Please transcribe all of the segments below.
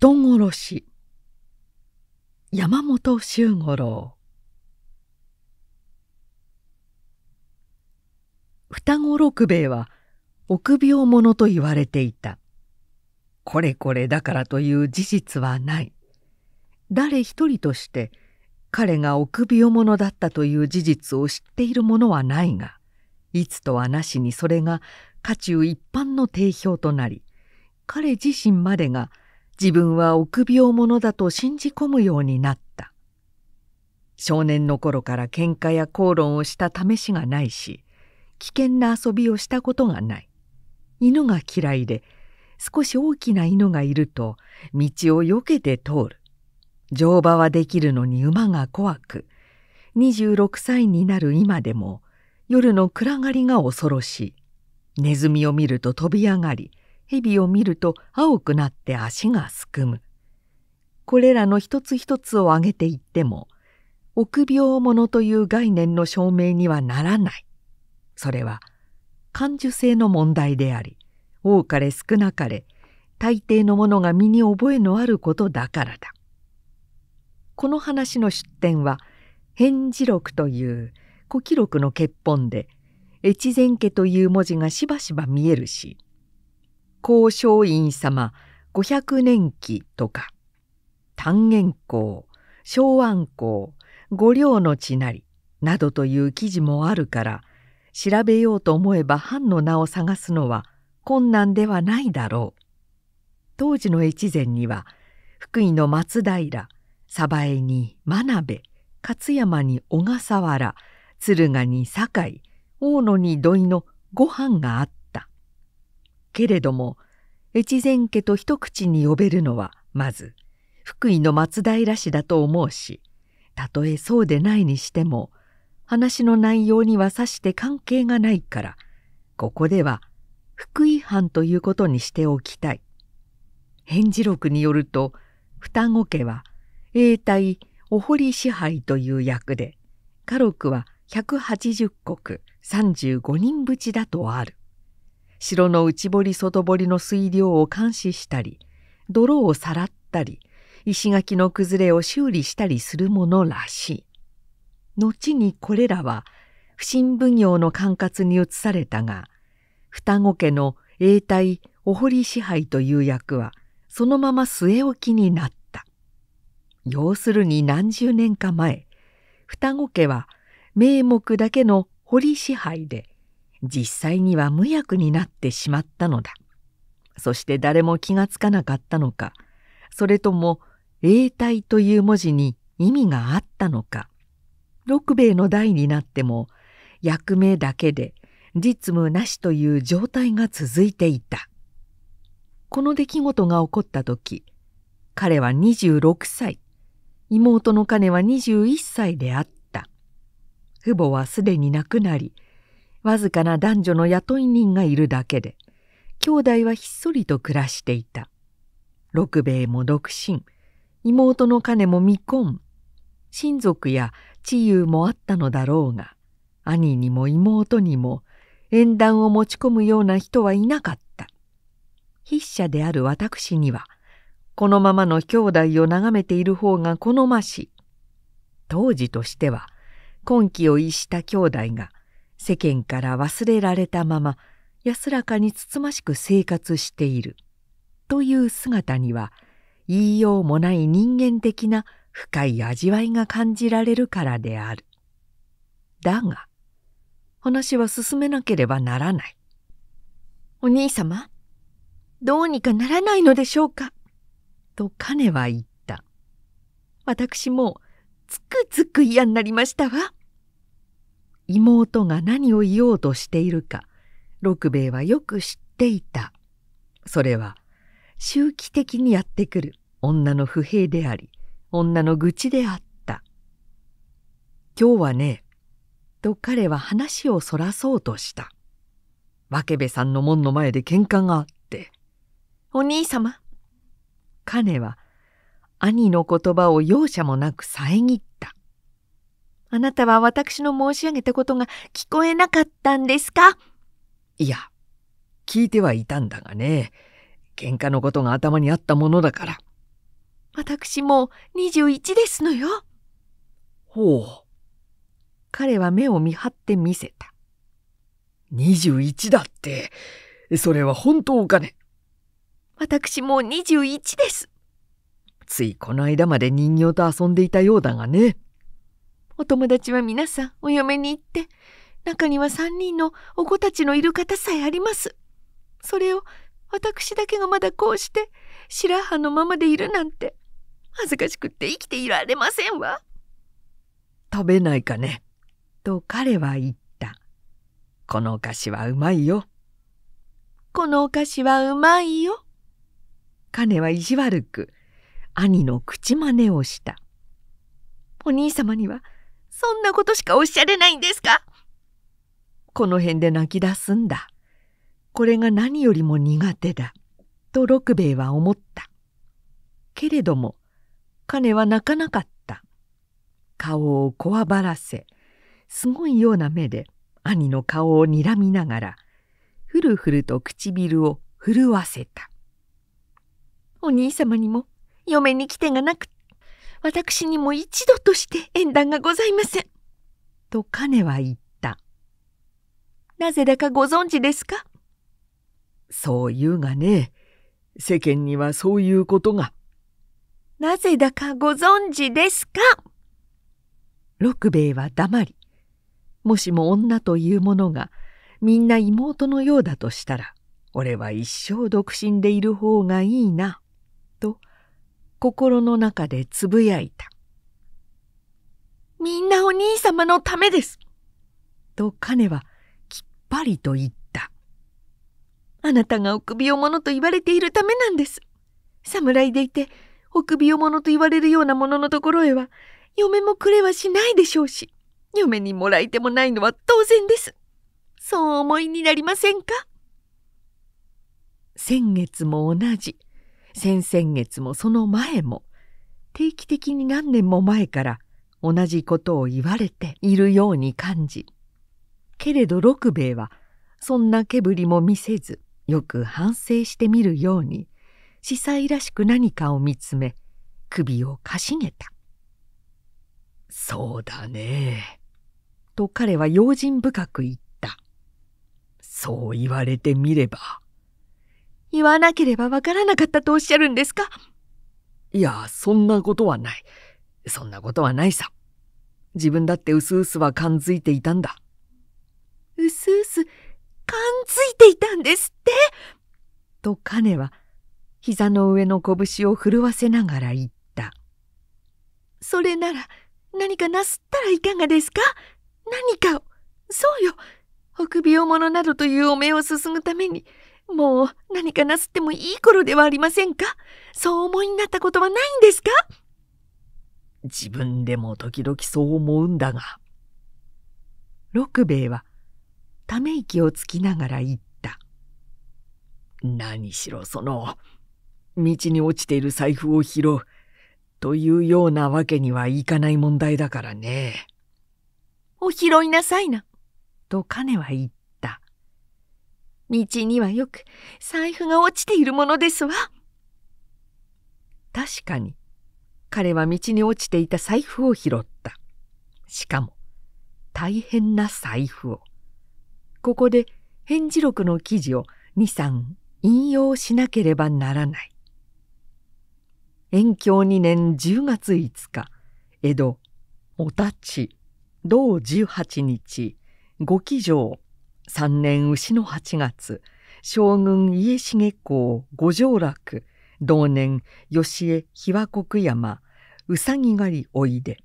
人殺し山本周五郎双子六兵衛は臆病者と言われていたこれこれだからという事実はない誰一人として彼が臆病者だったという事実を知っている者はないがいつとはなしにそれが家中一般の定評となり彼自身までが自分は臆病者だと信じ込むようになった少年の頃から喧嘩や口論をした試しがないし危険な遊びをしたことがない犬が嫌いで少し大きな犬がいると道をよけて通る乗馬はできるのに馬が怖く26歳になる今でも夜の暗がりが恐ろしいネズミを見ると飛び上がり蛇を見ると青くなって足がすくむ。これらの一つ一つを挙げていっても、臆病者という概念の証明にはならない。それは、感受性の問題であり、多かれ少なかれ、大抵のものが身に覚えのあることだからだ。この話の出典は、返事録という古記録の結本で、越前家という文字がしばしば見えるし、光松陰様五百年記とか、単元公、昭安公、五稜の地なり、などという記事もあるから、調べようと思えば藩の名を探すのは困難ではないだろう。当時の越前には、福井の松平、鯖江に真鍋、勝山に小笠原、敦賀に堺、大野に土井の五藩があった。けれども越前家と一口に呼べるのはまず福井の松平氏だと思うしたとえそうでないにしても話の内容にはさして関係がないからここでは福井藩ということにしておきたい。返事録によると双子家は永代お堀支配という役で家禄は180石35人ぶちだとある。城の内堀外堀の水量を監視したり泥をさらったり石垣の崩れを修理したりするものらしい。後にこれらは不審奉行の管轄に移されたが双子家の永代お堀支配という役はそのまま据え置きになった。要するに何十年か前双子家は名目だけの堀支配で実際には無役になってしまったのだそして誰も気がつかなかったのかそれとも永代という文字に意味があったのか六兵衛の代になっても役目だけで実務なしという状態が続いていたこの出来事が起こった時彼は26歳妹の金は21歳であった父母はすでに亡くなりわずかな男女の雇い人がいるだけで兄弟はひっそりと暮らしていた六兵衛も独身妹の金も未婚親族や知友もあったのだろうが兄にも妹にも縁談を持ち込むような人はいなかった筆者である私にはこのままの兄弟を眺めている方が好ましい当時としては今期を逸した兄弟が世間から忘れられたまま安らかにつつましく生活しているという姿には言いようもない人間的な深い味わいが感じられるからである。だが話は進めなければならない。お兄様どうにかならないのでしょうかとネは言った。私もつくづく嫌になりましたわ。妹が何を言おうとしているか六兵衛はよく知っていたそれは周期的にやってくる女の不平であり女の愚痴であった「今日はね」と彼は話をそらそうとした分部さんの門の前で喧嘩があって「お兄様」カネは兄の言葉を容赦もなく遮ったあなたは私の申し上げたことが聞こえなかったんですかいや、聞いてはいたんだがね。喧嘩のことが頭にあったものだから。私もう21ですのよ。ほう。彼は目を見張ってみせた。21だって。それは本当お金。私もう21です。ついこの間まで人形と遊んでいたようだがね。お友達は皆さんお嫁に行って、中には三人のお子たちのいる方さえあります。それを私だけがまだこうして白羽のままでいるなんて恥ずかしくって生きていられませんわ。食べないかね。と彼は言った。このお菓子はうまいよ。このお菓子はうまいよ。彼は意地悪く兄の口真似をした。お兄様にはそんなことしかおっしゃれないんですかこの辺で泣き出すんだ。これが何よりも苦手だ。と六兵衛は思った。けれども金は泣かなかった。顔をこわばらせ、すごいような目で兄の顔をにらみながら、ふるふると唇を震わせた。お兄様にも嫁に来てがなく私にも一度として縁談がございません。と金は言った。なぜだかご存知ですかそう言うがね、世間にはそういうことが。なぜだかご存知ですか六兵衛は黙り、もしも女というものがみんな妹のようだとしたら、俺は一生独身でいる方がいいな、と心の中でつぶやいた。みんなお兄様のためです。とカネはきっぱりと言った。あなたが臆病者と言われているためなんです。侍でいて臆病者と言われるようなもののところへは嫁もくれはしないでしょうし、嫁にもらいてもないのは当然です。そう思いになりませんか先月も同じ。先々月もその前も定期的に何年も前から同じことを言われているように感じけれど六兵衛はそんな気ぶりも見せずよく反省してみるように司祭らしく何かを見つめ首をかしげた。そうだね。と彼は用心深く言った。そう言われてみれば言わなければわからなかったとおっしゃるんですかいや、そんなことはない。そんなことはないさ。自分だってうすうすは感づいていたんだ。うすうす感づいていたんですってとカネは膝の上の拳を震わせながら言った。それなら何かなすったらいかがですか何かを。そうよ。臆病者などというお目をすすぐためにもう何かなすってもいい頃ではありませんかそう思いになったことはないんですか自分でも時々そう思うんだが。六兵衛はため息をつきながら言った。何しろその、道に落ちている財布を拾う、というようなわけにはいかない問題だからね。お拾いなさいな、と金は言った。道にはよく財布が落ちているものですわ。確かに彼は道に落ちていた財布を拾った。しかも大変な財布を。ここで返事録の記事を23引用しなければならない。延享2年10月5日江戸お立ち同18日五記上三年牛の八月将軍家重公五条楽同年吉江日和国山うさぎ狩りおいで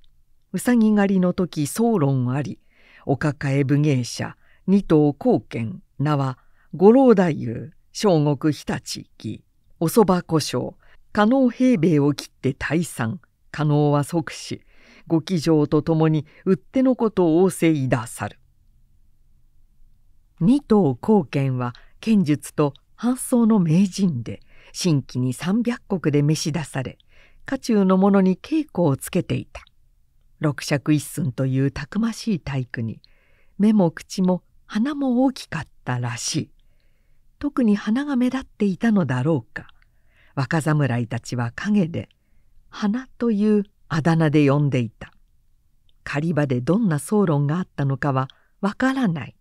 うさぎ狩りの時総論ありお抱え武芸者二頭貢献名は五郎太夫小国日立義おそば故将。加納平米を切って退散加納は即死ご騎乗とともにうってのことを仰せいださる二頭貢献は剣術と搬送の名人で新規に300で召し出され家中の者に稽古をつけていた六尺一寸というたくましい体育に目も口も鼻も大きかったらしい特に鼻が目立っていたのだろうか若侍たちは陰で花というあだ名で呼んでいた狩り場でどんな争論があったのかはわからない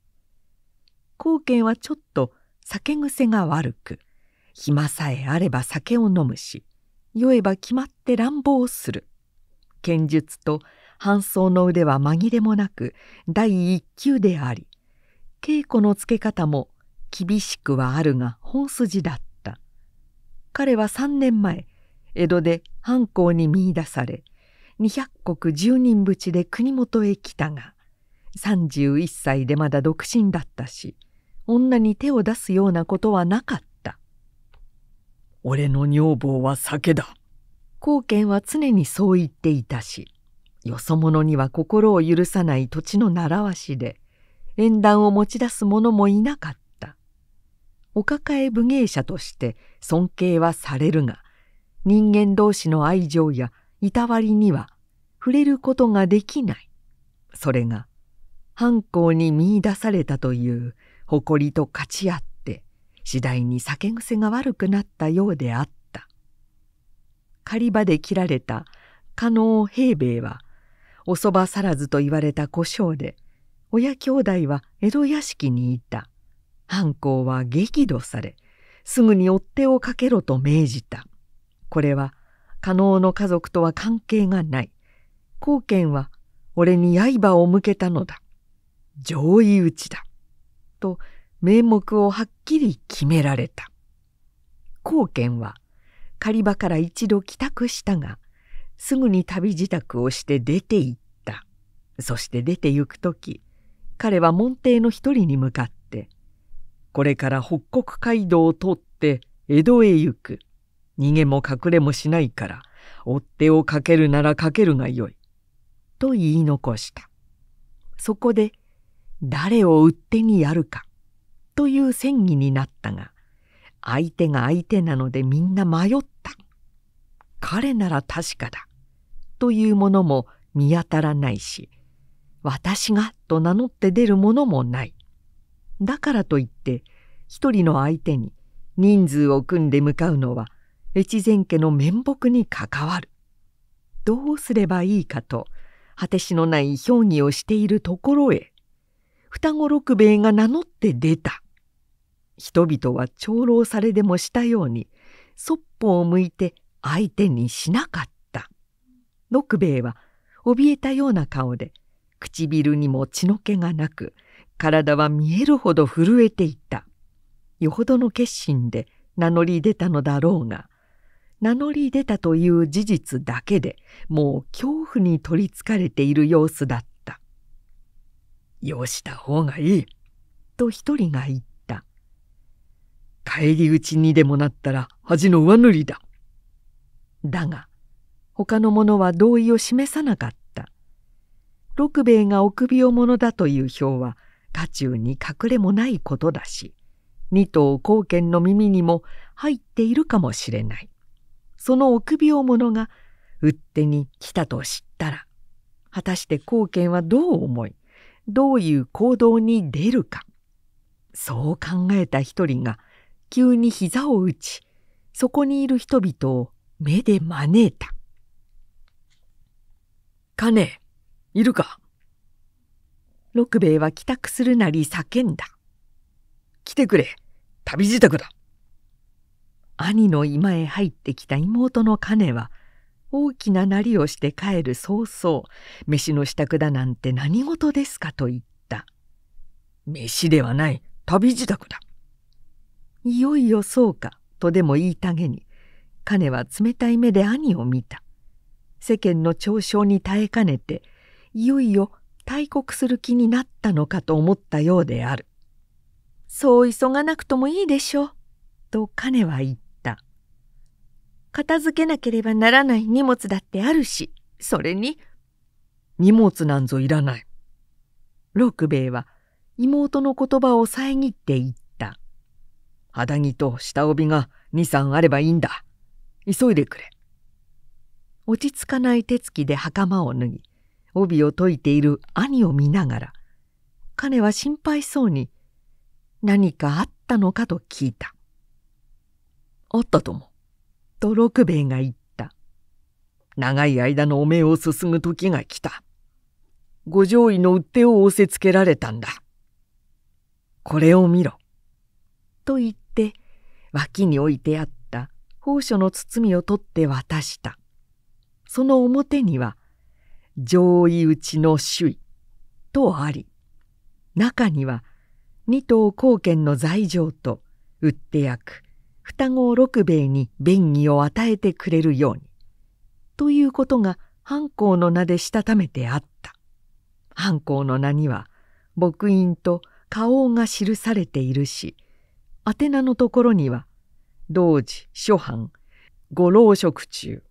光景はちょっと酒癖が悪く暇さえあれば酒を飲むし酔えば決まって乱暴する剣術と搬送の腕は紛れもなく第一級であり稽古のつけ方も厳しくはあるが本筋だった彼は3年前江戸で藩校に見いだされ200石十人淵で国元へ来たが31歳でまだ独身だったし女に手を出すようなことはなかった。俺の女房は酒だ。後見は常にそう言っていたし、よそ者には心を許さない土地の習わしで、縁談を持ち出す者もいなかった。お抱え武芸者として尊敬はされるが、人間同士の愛情やいたわりには触れることができない。それが、犯行に見いだされたという誇りと勝ち合って次第に酒癖が悪くなったようであった狩り場で切られた加納平兵衛はおそばさらずと言われた故障で親兄弟は江戸屋敷にいた犯行は激怒されすぐに追っ手をかけろと命じたこれは加納の家族とは関係がない貢献は俺に刃を向けたのだ上位打ちだと名目をはっきり決められた。貢献は狩場から一度帰宅したがすぐに旅支度をして出て行った。そして出て行く時彼は門弟の一人に向かって「これから北国街道を通って江戸へ行く。逃げも隠れもしないから追っ手をかけるならかけるがよい」と言い残した。そこで誰を売ってにやるかという戦議になったが相手が相手なのでみんな迷った彼なら確かだというものも見当たらないし私がと名乗って出るものもないだからといって一人の相手に人数を組んで向かうのは越前家の面目に関わるどうすればいいかと果てしのない評議をしているところへ双子六兵衛が名乗って出た。人々は長老されでもしたようにそっぽを向いて相手にしなかった。六兵衛は怯えたような顔で唇にも血の気がなく体は見えるほど震えていた。よほどの決心で名乗り出たのだろうが名乗り出たという事実だけでもう恐怖に取りつかれている様子だった。よした方がいい」と一人が言った「帰り口にでもなったら恥の上塗りだ」だが他の者は同意を示さなかった六兵衛が臆病者だという表は家中に隠れもないことだし二頭後見の耳にも入っているかもしれないその臆病者がうってに来たと知ったら果たして後見はどう思いどういう行動に出るかそう考えた一人が急に膝を打ちそこにいる人々を目で招いた「カネいるか?」六兵衛は帰宅するなり叫んだ「来てくれ旅支度だ!」兄の居間へ入ってきた妹のカネは大きななりをして帰る早々飯の支度だなんて何事ですかと言った飯ではない旅支度だいよいよそうかとでも言いたげに彼は冷たい目で兄を見た世間の嘲笑に耐えかねていよいよ大国する気になったのかと思ったようであるそう急がなくともいいでしょうと金は言った片付けなければならない荷物だってあるし、それに、荷物なんぞいらない。六兵衛は妹の言葉を遮って言った。肌着と下帯が二三あればいいんだ。急いでくれ。落ち着かない手つきで袴を脱ぎ、帯を解いている兄を見ながら、彼は心配そうに、何かあったのかと聞いた。あったとも。と六兵衛が言った。長い間のおめを進むぐ時が来た。五条医のうってを仰せつけられたんだ。これを見ろ。と言って、脇に置いてあった宝書の包みを取って渡した。その表には、上位打ちの首位とあり、中には二頭貢献の罪状と、売って役双子六兵衛に便宜を与えてくれるようにということが藩校の名でしたためてあった藩校の名には牧印と花王が記されているし宛名のところには「同時諸藩ご老職中」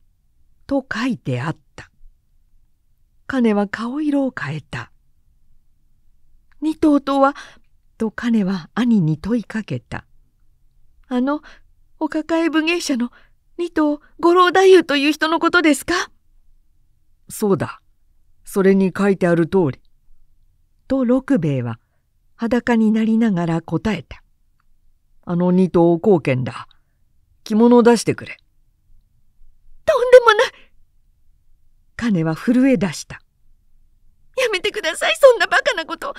と書いてあった金は顔色を変えた「二頭とは?」と金は兄に問いかけた「あのお抱え武芸者の二頭五郎太夫という人のことですかそうだ。それに書いてある通り。と六兵衛は裸になりながら答えた。あの二刀貢献だ。着物を出してくれ。とんでもない金は震え出した。やめてください、そんなバカなこと。あ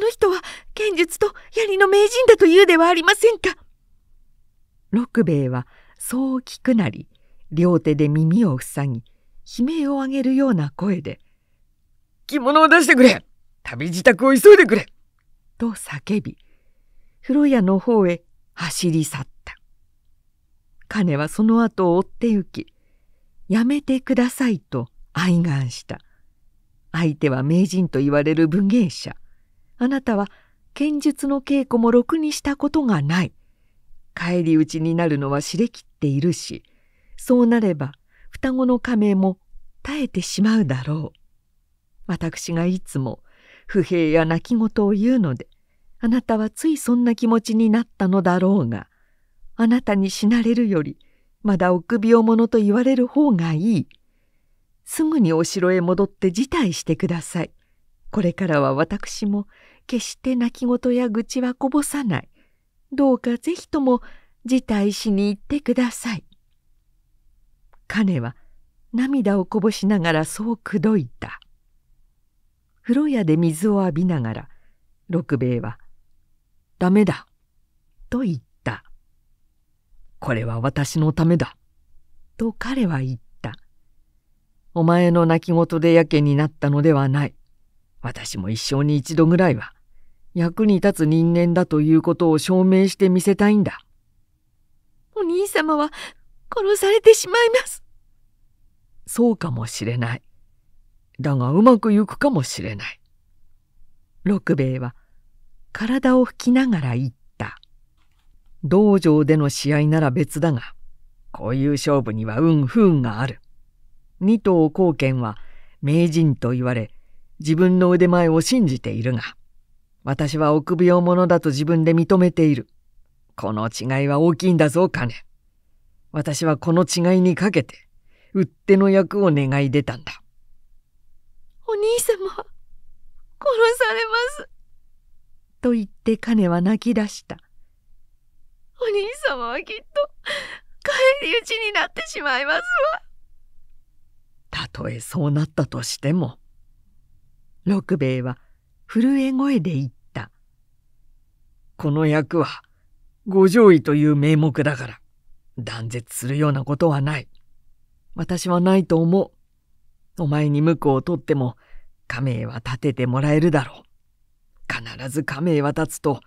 の人は剣術と槍の名人だというではありませんか。六兵衛はそう聞くなり両手で耳を塞ぎ悲鳴を上げるような声で「着物を出してくれ旅支度を急いでくれ!」と叫び風呂屋の方へ走り去った金はその後を追って行き「やめてください」と哀願した相手は名人と言われる文芸者あなたは剣術の稽古もろくにしたことがない帰り討ちになるのは知れきっているしそうなれば双子の亀も耐えてしまうだろう私がいつも不平や泣き言を言うのであなたはついそんな気持ちになったのだろうがあなたに死なれるよりまだ臆病者と言われる方がいいすぐにお城へ戻って辞退してくださいこれからは私も決して泣き言や愚痴はこぼさないどうかぜひとも辞退しに行ってください。彼は涙をこぼしながらそう口説いた。風呂屋で水を浴びながら六兵衛は「ダメだ」と言った。これは私のためだ。と彼は言った。お前の泣き言でやけになったのではない。私も一生に一度ぐらいは役に立つ人間だということを証明してみせたいんだ。お兄様は殺されてしまいます。そうかもしれない。だがうまくいくかもしれない。六兵衛は体を拭きながら言った。道場での試合なら別だが、こういう勝負には運不運がある。二頭貢献は名人と言われ、自分の腕前を信じているが、私は臆病者だと自分で認めている。この違いは大きいんだぞ、金。私はこの違いにかけて、うっての役を願い出たんだ。お兄様、殺されます。と言って金は泣き出した。お兄様はきっと、帰り討ちになってしまいますわ。たとえそうなったとしても、六兵衛は、震え声で言った。この役は、五条医という名目だから、断絶するようなことはない。私はないと思う。お前に婿を取っても、亀へは立ててもらえるだろう。必ず亀へ渡つと、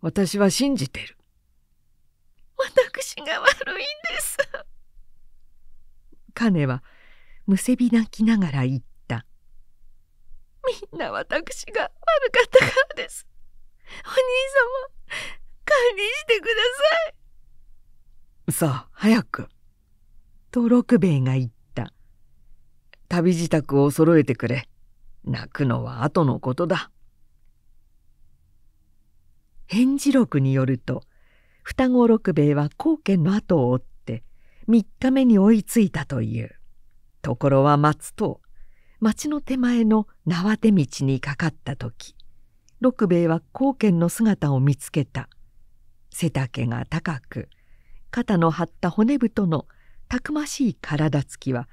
私は信じてる。私が悪いんです。金はむせび泣きながら言っみんな私が悪かったからです。お兄様、堪忍してください。さあ、早く。と六兵衛が言った。旅支度を揃えてくれ。泣くのは後のことだ。返事録によると、双子六兵衛は高家の後を追って、三日目に追いついたという。ところは松と町の手前の縄手道にかかった時六兵衛は高賢の姿を見つけた背丈が高く肩の張った骨太のたくましい体つきは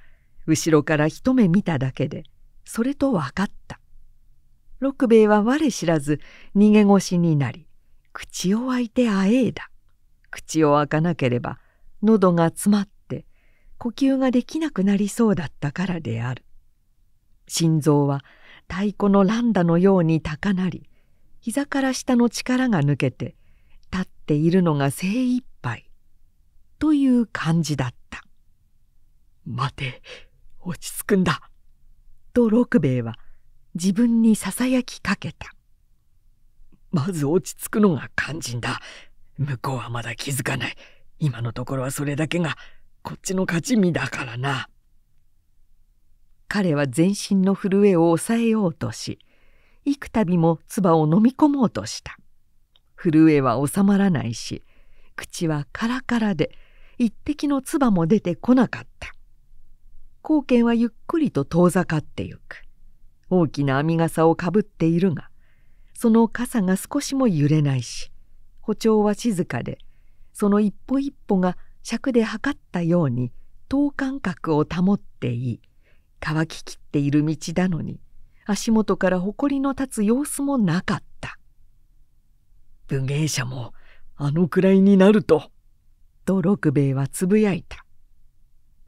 後ろから一目見ただけでそれと分かった六兵衛は我知らず逃げ腰になり口を開いてあえいだ口を開かなければ喉が詰まって呼吸ができなくなりそうだったからである心臓は太鼓の乱打のように高鳴り膝から下の力が抜けて立っているのが精一杯という感じだった待て落ち着くんだと六兵衛は自分にささやきかけたまず落ち着くのが肝心だ向こうはまだ気づかない今のところはそれだけがこっちの勝ち身だからな彼は全身の震えを抑えようとし幾度も唾を飲み込もうとした震えは収まらないし口はカラカラで一滴の唾も出てこなかった光賢はゆっくりと遠ざかってゆく大きな編み傘をかぶっているがその傘が少しも揺れないし歩調は静かでその一歩一歩が尺で測ったように等間隔を保っていい乾ききっている道なのに足元から埃の立つ様子もなかった武芸者もあのくらいになると」と六兵衛はつぶやいた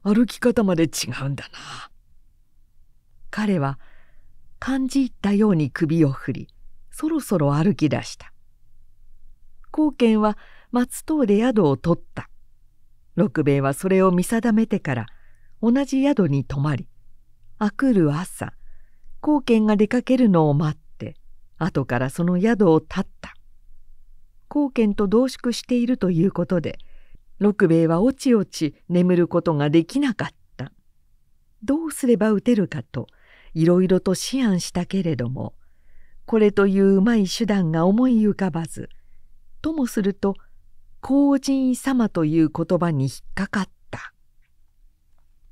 歩き方まで違うんだな彼は感じ入ったように首を振りそろそろ歩き出した光賢は松任で宿を取った六兵衛はそれを見定めてから同じ宿に泊まりあくる朝、光賢が出かけるのを待って、後からその宿を立った。光賢と同宿しているということで、六兵衛はおちおち眠ることができなかった。どうすれば打てるかと、いろいろと思案したけれども、これといううまい手段が思い浮かばず、ともすると、公人様という言葉に引っかかった。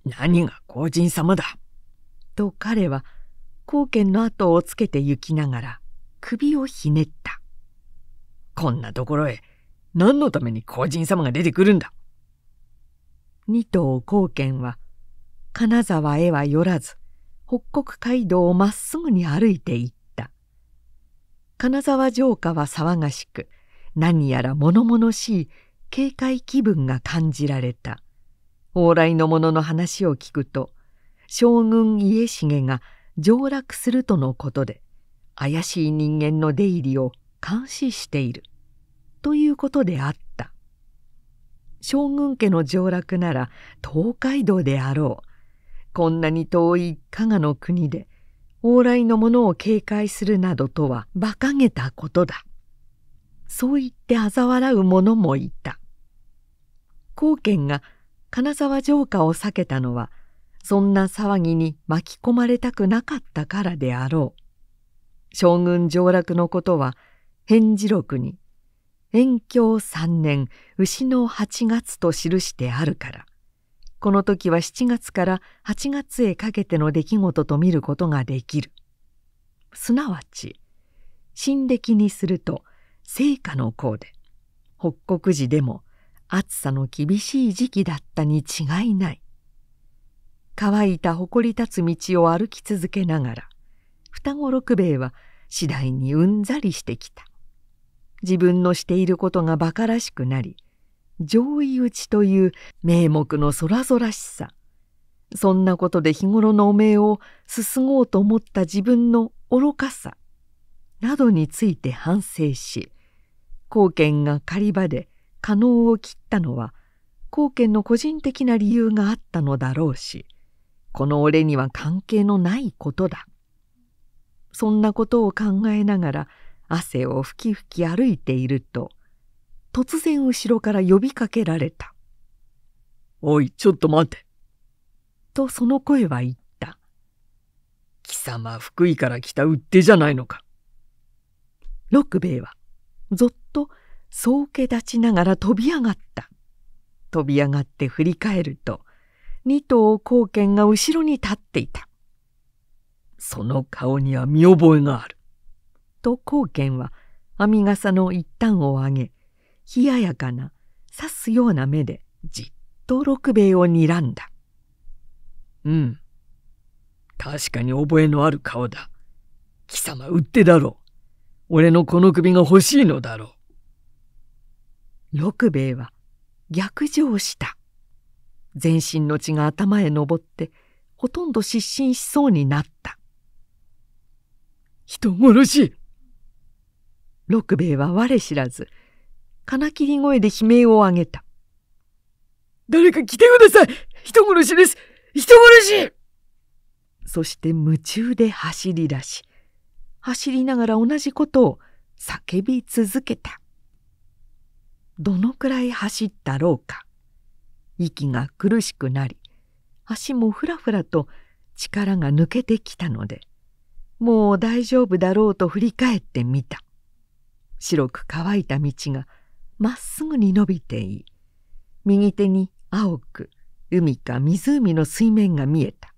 何が公人様だと彼は光賢の後をつけて行きながら首をひねった。こんなところへ何のために皇人様が出てくるんだ二頭光賢は金沢へは寄らず北国街道をまっすぐに歩いていった金沢城下は騒がしく何やら物々しい警戒気分が感じられた往来の者の話を聞くと将軍家重が上洛するとのことで怪しい人間の出入りを監視しているということであった将軍家の上洛なら東海道であろうこんなに遠い加賀の国で往来の者を警戒するなどとは馬鹿げたことだそう言って嘲笑う者もいた高賢が金沢城下を避けたのはそんな騒ぎに巻き込まれたくなかったからであろう将軍上洛のことは返事録に「遠京三年牛の八月」と記してあるからこの時は七月から八月へかけての出来事と見ることができるすなわち新暦にすると聖火の功で北国時でも暑さの厳しい時期だったに違いない乾いた誇り立つ道を歩き続けながら双子六兵衛は次第にうんざりしてきた自分のしていることが馬鹿らしくなり上位打ちという名目のそらそらしさそんなことで日頃の汚名をすすごうと思った自分の愚かさなどについて反省し貢献が狩り場で可能を切ったのは貢献の個人的な理由があったのだろうしこの俺には関係のないことだ。そんなことを考えながら汗をふきふき歩いていると突然後ろから呼びかけられた。おいちょっと待て。とその声は言った。貴様福井から来たってじゃないのか。六兵衛はぞっとそうけ立ちながら飛び上がった。飛び上がって振り返ると二頭光賢が後ろに立っていた。その顔には見覚えがある。と貢賢は編み笠の一端を上げ、冷ややかな、刺すような目でじっと六兵衛を睨んだ。うん。確かに覚えのある顔だ。貴様売ってだろう。俺のこの首が欲しいのだろう。六兵衛は逆上した。全身の血が頭へ上ってほとんど失神しそうになった人殺し六兵衛は我知らず金切り声で悲鳴を上げた誰か来てください人殺しです人殺しそして夢中で走り出し走りながら同じことを叫び続けたどのくらい走ったろうか息が苦しくなり足もふらふらと力が抜けてきたのでもう大丈夫だろうと振り返ってみた白く乾いた道がまっすぐに伸びてい右手に青く海か湖の水面が見えた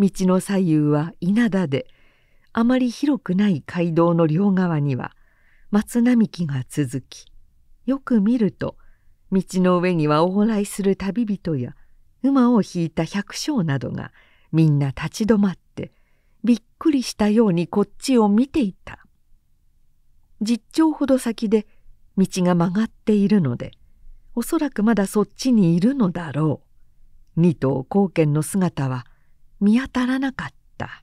道の左右は稲田であまり広くない街道の両側には松並木が続きよく見ると道の上には往来する旅人や馬を引いた百姓などがみんな立ち止まってびっくりしたようにこっちを見ていた十丁ほど先で道が曲がっているのでおそらくまだそっちにいるのだろう二頭貢献の姿は見当たらなかった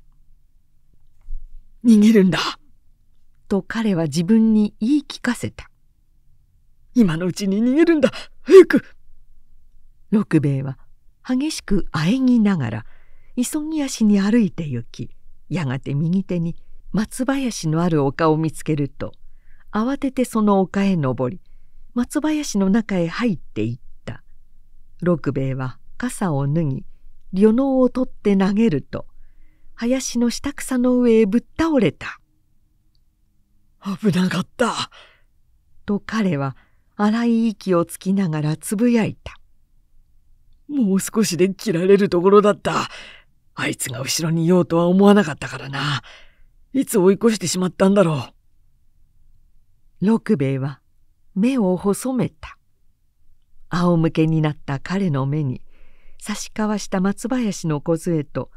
「逃げるんだ!」と彼は自分に言い聞かせた今のうちに逃げるんだ早く六兵衛は激しくあえぎながら急ぎ足に歩いて行きやがて右手に松林のある丘を見つけると慌ててその丘へ登り松林の中へ入っていった六兵衛は傘を脱ぎ旅能を取って投げると林の下草の上へぶっ倒れた。危なかった。と彼は荒い息をつきながらつぶやいた。もう少しで切られるところだった。あいつが後ろにいようとは思わなかったからな。いつ追い越してしまったんだろう。六兵衛は目を細めた。仰向けになった彼の目に差し交わした松林の梢と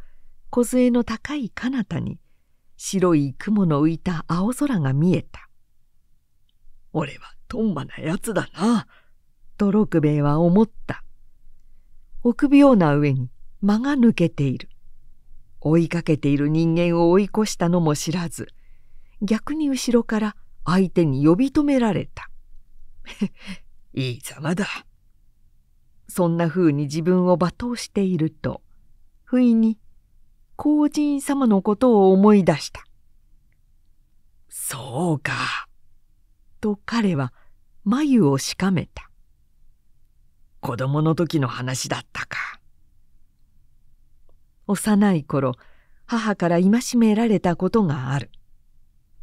梢の高い彼方に白い雲の浮いた青空が見えた。俺はとんまなやつだな、と六兵衛は思った。臆病な上に間が抜けている。追いかけている人間を追い越したのも知らず、逆に後ろから相手に呼び止められた。いいざまだ。そんな風に自分を罵倒していると、不意に皇人様のことを思い出した。そうか。と彼は眉をしかめた子供の時の話だったか幼い頃母から戒められたことがある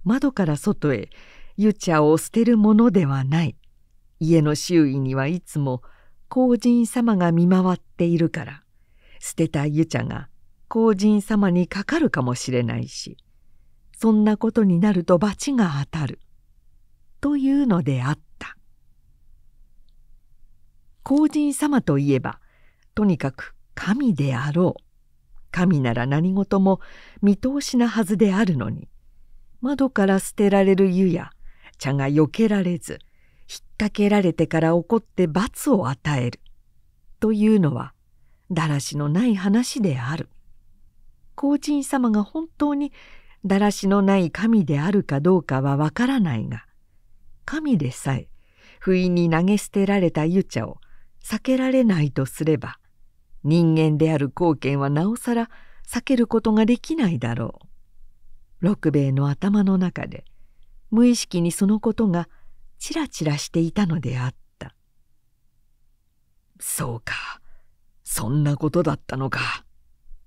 窓から外へ湯茶を捨てるものではない家の周囲にはいつも皇人様が見回っているから捨てた湯茶が皇人様にかかるかもしれないしそんなことになると罰が当たるというのであった皇人様といえばとにかく神であろう神なら何事も見通しなはずであるのに窓から捨てられる湯や茶が避けられず引っ掛けられてから怒って罰を与えるというのはだらしのない話である。皇人様が本当にだらしのない神であるかどうかはわからないが神でさえ不意に投げ捨てられた湯茶を避けられないとすれば人間である貢献はなおさら避けることができないだろう。六兵衛の頭の中で無意識にそのことがチラチラしていたのであった。そうかそんなことだったのか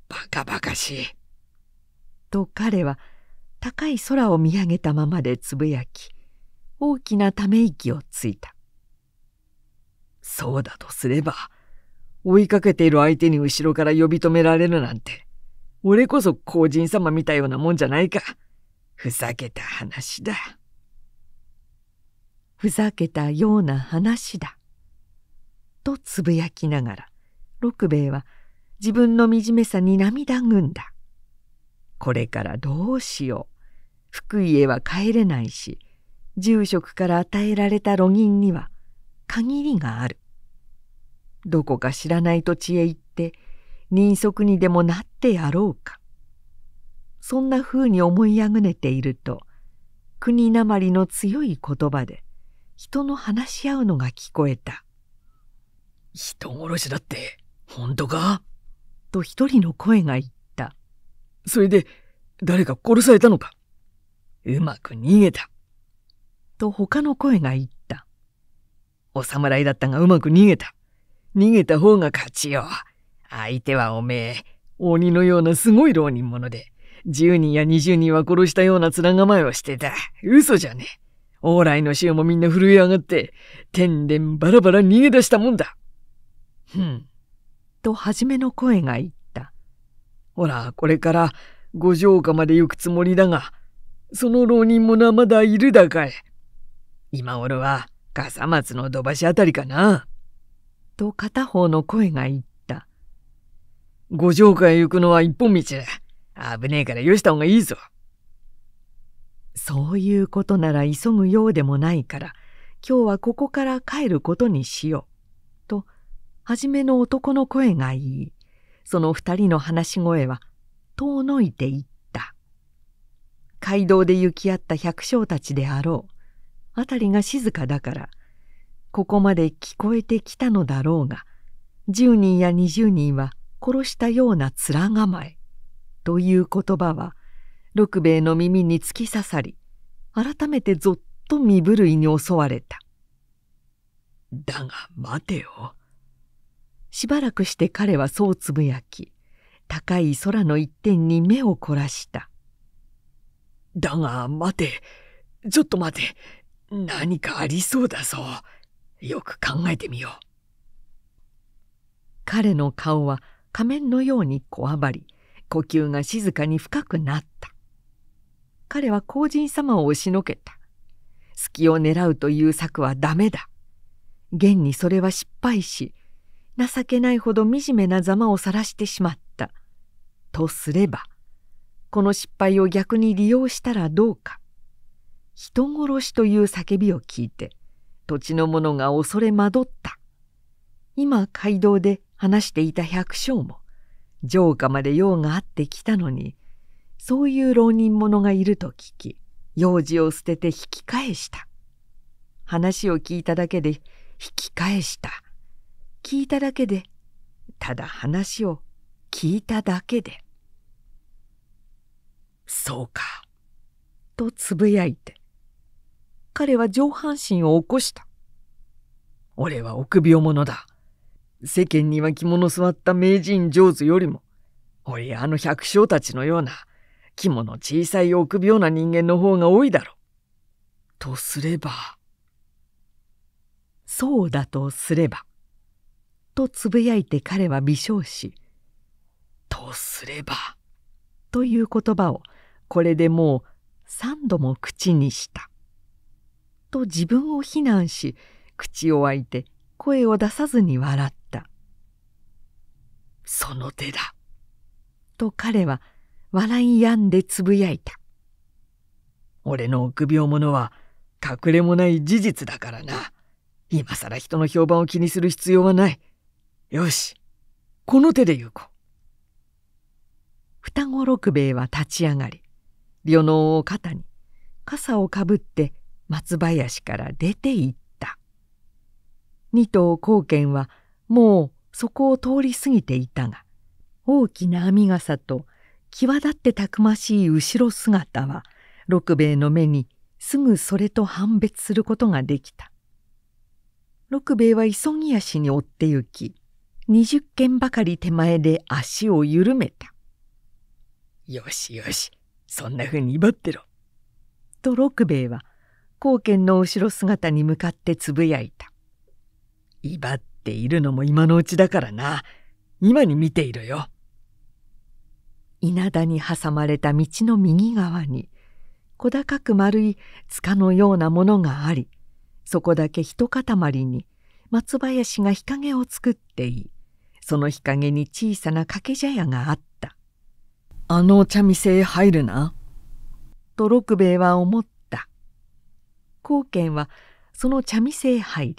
バカバカしい。と彼は高い空を見上げたままでつぶやき大きなため息をついた。そうだとすれば、追いかけている相手に後ろから呼び止められるなんて、俺こそ皇人様みたようなもんじゃないか。ふざけた話だ。ふざけたような話だ。とつぶやきながら、六兵衛は自分の惨めさに涙ぐんだ。これからどうしよう。福井へは帰れないし、住職から与えられた路銀には限りがある。どこか知らない土地へ行って人足にでもなってやろうか。そんなふうに思いあぐねていると国なまりの強い言葉で人の話し合うのが聞こえた。人殺しだって本当かと一人の声が言った。それで誰か殺されたのかうまく逃げた。と他の声が言っお侍だったがうまく逃げた。逃げた方が勝ちよ。相手はおめえ、鬼のようなすごい浪人者で、10人や20人は殺したような面構えをしてた。嘘じゃねえ。往来の衆もみんな震え上がって、天然バラバラ逃げ出したもんだ。ふ、ん。と初めの声が言った。ほら、これから五条家まで行くつもりだが、その浪人者はまだいるだかい。今頃は笠松の土橋あたりかな。と片方の声が言った。五条へ行くのは一本道だ。危ねえからよした方がいいぞ。そういうことなら急ぐようでもないから、今日はここから帰ることにしよう。と、初めの男の声が言い、その二人の話し声は遠のいていった。街道で行き合った百姓たちであろう。辺りが静かだからここまで聞こえてきたのだろうが10人や20人は殺したような面構えという言葉は六兵衛の耳に突き刺さり改めてぞっと身震いに襲われた。だが待てよ。しばらくして彼はそうつぶやき高い空の一点に目を凝らした。だが待てちょっと待て何かありそうだぞ。よく考えてみよう。彼の顔は仮面のようにこわばり、呼吸が静かに深くなった。彼は皇人様を押しのけた。隙を狙うという策はダメだ。現にそれは失敗し、情けないほど惨めなざまを晒してしまった。とすれば、この失敗を逆に利用したらどうか。人殺しという叫びを聞いて土地の者が恐れ惑った今街道で話していた百姓も城下まで用があってきたのにそういう浪人者がいると聞き用事を捨てて引き返した話を聞いただけで引き返した聞いただけでただ話を聞いただけでそうかとつぶやいて彼は上半身を起こした。俺は臆病者だ。世間には着物座った名人上手よりも、おいあの百姓たちのような、着物小さい臆病な人間の方が多いだろう。とすれば。そうだとすれば。とつぶやいて彼は微笑し、とすれば。という言葉をこれでもう三度も口にした。と自分を非難し口を開いて声を出さずに笑った「その手だ」と彼は笑い病んでつぶやいた「俺の臆病者は隠れもない事実だからな今さら人の評判を気にする必要はないよしこの手で行こう」双子六兵衛は立ち上がり旅能を肩に傘をかぶって松林から出て行った二頭光賢はもうそこを通り過ぎていたが大きな編み傘と際立ってたくましい後ろ姿は六兵衛の目にすぐそれと判別することができた六兵衛は急ぎ足に追って行き二十軒ばかり手前で足を緩めた「よしよしそんなふうに威張ってろ」と六兵衛は光賢の後ろ姿に向かってつぶやいた。威張っているのも今のうちだからな。今に見ているよ。稲田に挟まれた道の右側に、小高く丸い塚のようなものがあり、そこだけ一塊に松林が日陰を作っていい、その日陰に小さな掛け茶屋があった。あのお茶店へ入るな。と六兵衛は思っ光軒はその茶店へ入り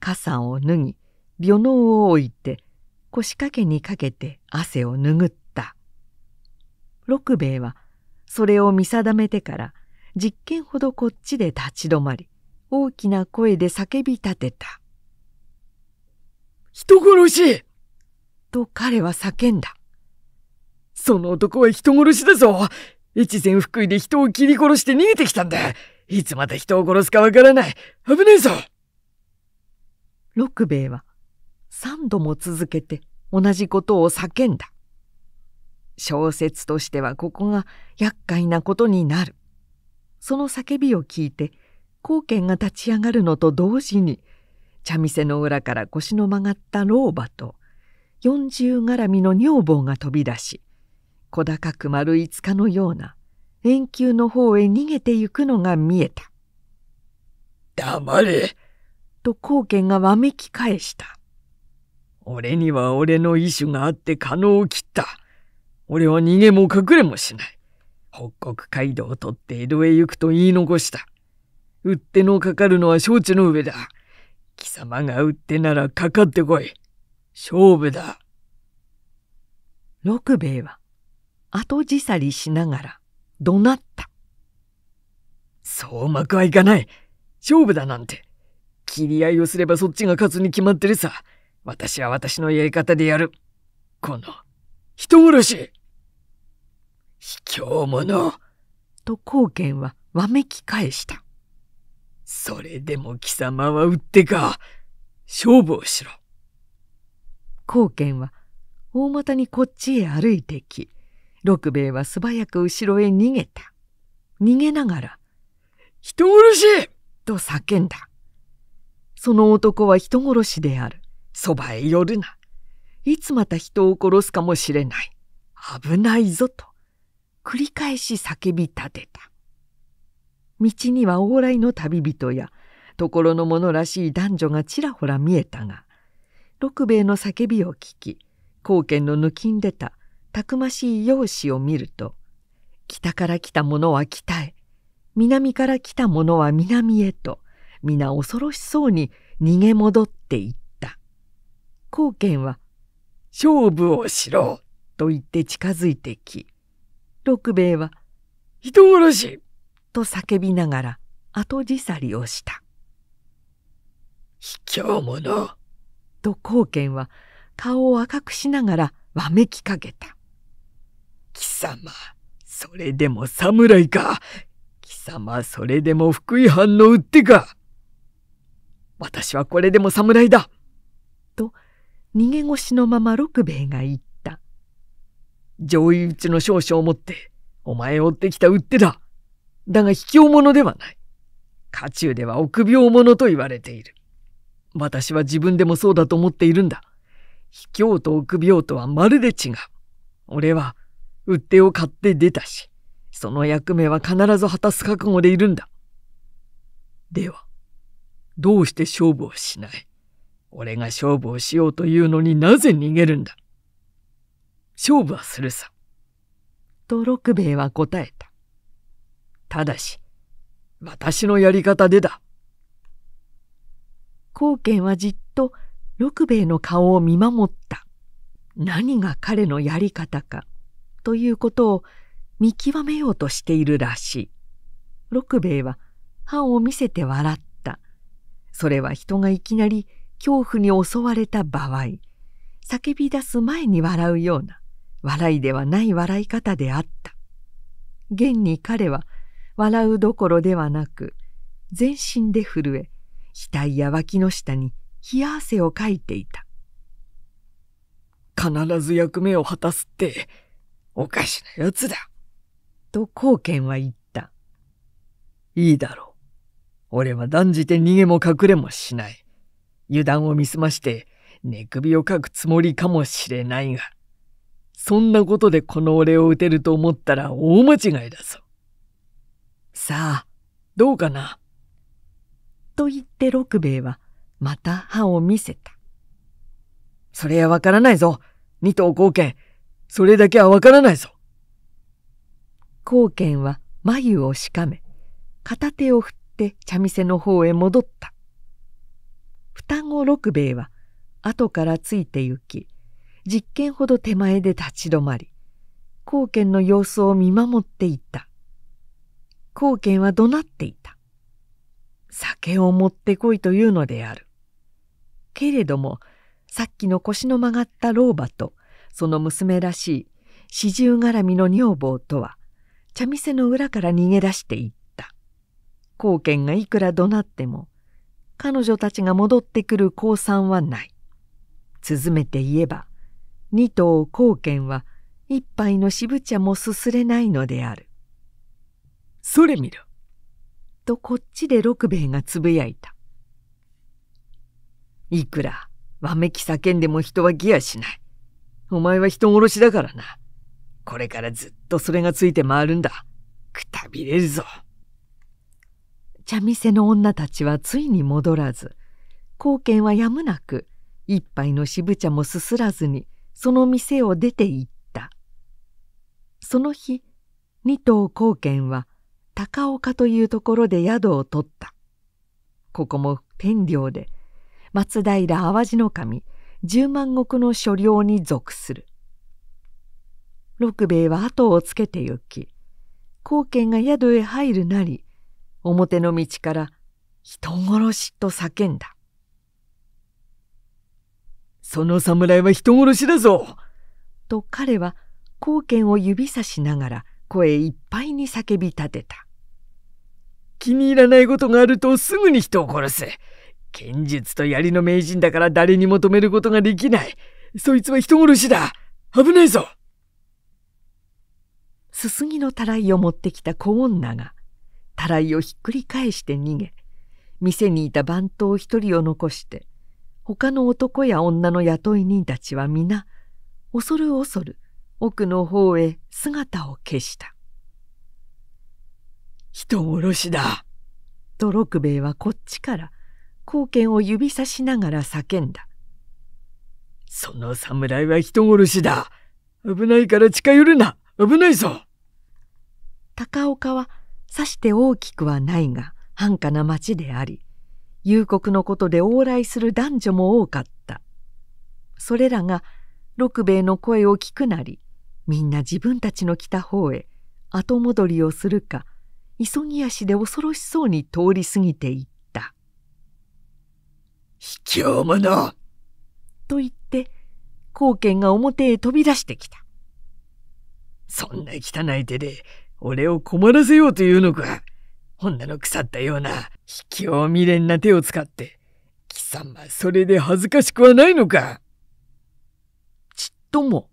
傘を脱ぎ旅能を置いて腰掛けにかけて汗を拭った六兵衛はそれを見定めてから10軒ほどこっちで立ち止まり大きな声で叫び立てた「人殺し!」と彼は叫んだ「その男は人殺しだぞ越前福井で人を切り殺して逃げてきたんだいつまで人を殺すかわからない。危ねえぞ六兵衛は三度も続けて同じことを叫んだ。小説としてはここが厄介なことになる。その叫びを聞いて光献が立ち上がるのと同時に茶店の裏から腰の曲がった老婆と四十絡みの女房が飛び出し小高く丸五日のような円球の方へ逃げてゆくのが見えた。黙れと光賢がわめき返した。俺には俺の意志があって可能を切った。俺は逃げも隠れもしない。北国街道を取って江戸へ行くと言い残した。うってのかかるのは承知の上だ。貴様がうってならかかってこい。勝負だ。六兵衛は後じさりしながら怒鳴った。そうまくはいかない。勝負だなんて。切り合いをすればそっちが勝つに決まってるさ。私は私のやり方でやる。この、人殺し卑怯者と光賢はわめき返した。それでも貴様は打ってか、勝負をしろ。光賢は大股にこっちへ歩いてき、六兵衛は素早く後ろへ逃げた。逃げながら、人殺しと叫んだ。その男は人殺しである。そばへ寄るな。いつまた人を殺すかもしれない。危ないぞと、繰り返し叫び立てた。道には往来の旅人や、ところのものらしい男女がちらほら見えたが、六兵衛の叫びを聞き、貢献の抜きんでたたくましい容姿を見ると北から来た者は北へ南から来た者は南へと皆恐ろしそうに逃げ戻っていった光賢は「勝負をしろ!」と言って近づいてき六兵衛は「人殺し!」と叫びながら後じさりをした「卑怯者!」と光賢は顔を赤くしながらわめきかけた。貴様、それでも侍か。貴様、それでも福井藩の売ってか。私はこれでも侍だ。と、逃げ腰のまま六兵衛が言った。上位打ちの少々を持って、お前を追ってきた売ってだ。だが卑怯者ではない。家中では臆病者と言われている。私は自分でもそうだと思っているんだ。卑怯と臆病とはまるで違う。俺は売ってを買って出たし、その役目は必ず果たす覚悟でいるんだ。では、どうして勝負をしない俺が勝負をしようというのになぜ逃げるんだ勝負はするさ。と六兵衛は答えた。ただし、私のやり方でだ。光賢はじっと六兵衛の顔を見守った。何が彼のやり方か。ということを見極めようとしているらしい。六兵衛は歯を見せて笑った。それは人がいきなり恐怖に襲われた場合、叫び出す前に笑うような笑いではない笑い方であった。現に彼は笑うどころではなく、全身で震え、額や脇の下に冷や汗をかいていた。必ず役目を果たすって、おかしなやつだ。と貢賢は言った。いいだろう。俺は断じて逃げも隠れもしない。油断を見すまして、寝首をかくつもりかもしれないが、そんなことでこの俺を撃てると思ったら大間違いだぞ。さあ、どうかな。と言って六兵衛は、また歯を見せた。それはわからないぞ、二頭貢献。それだけはわからないぞ。後賢は眉をしかめ、片手を振って茶店の方へ戻った。双子六兵衛は後からついて行き、実験ほど手前で立ち止まり、後賢の様子を見守っていた。後賢は怒鳴っていた。酒を持ってこいというのである。けれども、さっきの腰の曲がった老婆とその娘らしい四十絡みの女房とは茶店の裏から逃げ出していった貢献がいくら怒鳴っても彼女たちが戻ってくる降参はない続めて言えば二頭貢献は一杯の渋茶もすすれないのであるそれ見ろとこっちで六兵衛がつぶやいたいくらわめき叫んでも人はギアしないお前は人殺しだからな。これからずっとそれがついて回るんだ。くたびれるぞ。茶店の女たちはついに戻らず、貢献はやむなく、一杯の渋茶もすすらずに、その店を出て行った。その日、二頭貢献は、高岡というところで宿を取った。ここも天領で、松平淡路守10万石の所領に属する。六兵衛は後をつけてゆき後賢が宿へ入るなり表の道から「人殺し」と叫んだ「その侍は人殺しだぞ!」と彼は後見を指さしながら声いっぱいに叫び立てた「気に入らないことがあるとすぐに人を殺す剣術と槍の名人だから誰にも止めることができない。そいつは人殺しだ。危ないぞ。すすぎのたらいを持ってきた小女が、たらいをひっくり返して逃げ、店にいた番頭一人を残して、他の男や女の雇い人たちは皆、恐る恐る奥の方へ姿を消した。人殺しだ。と六兵衛はこっちから貢献を指さしながら叫んだ。その侍は人殺しだ危ないから近寄るな危ないぞ高岡はさして大きくはないが繁華な町であり夕刻のことで往来する男女も多かったそれらが六兵衛の声を聞くなりみんな自分たちの来た方へ後戻りをするか急ぎ足で恐ろしそうに通り過ぎていった。卑怯者と言って、貢献が表へ飛び出してきた。そんな汚い手で、俺を困らせようというのか。女の腐ったような、卑怯未練な手を使って、貴様それで恥ずかしくはないのか。ちっとも。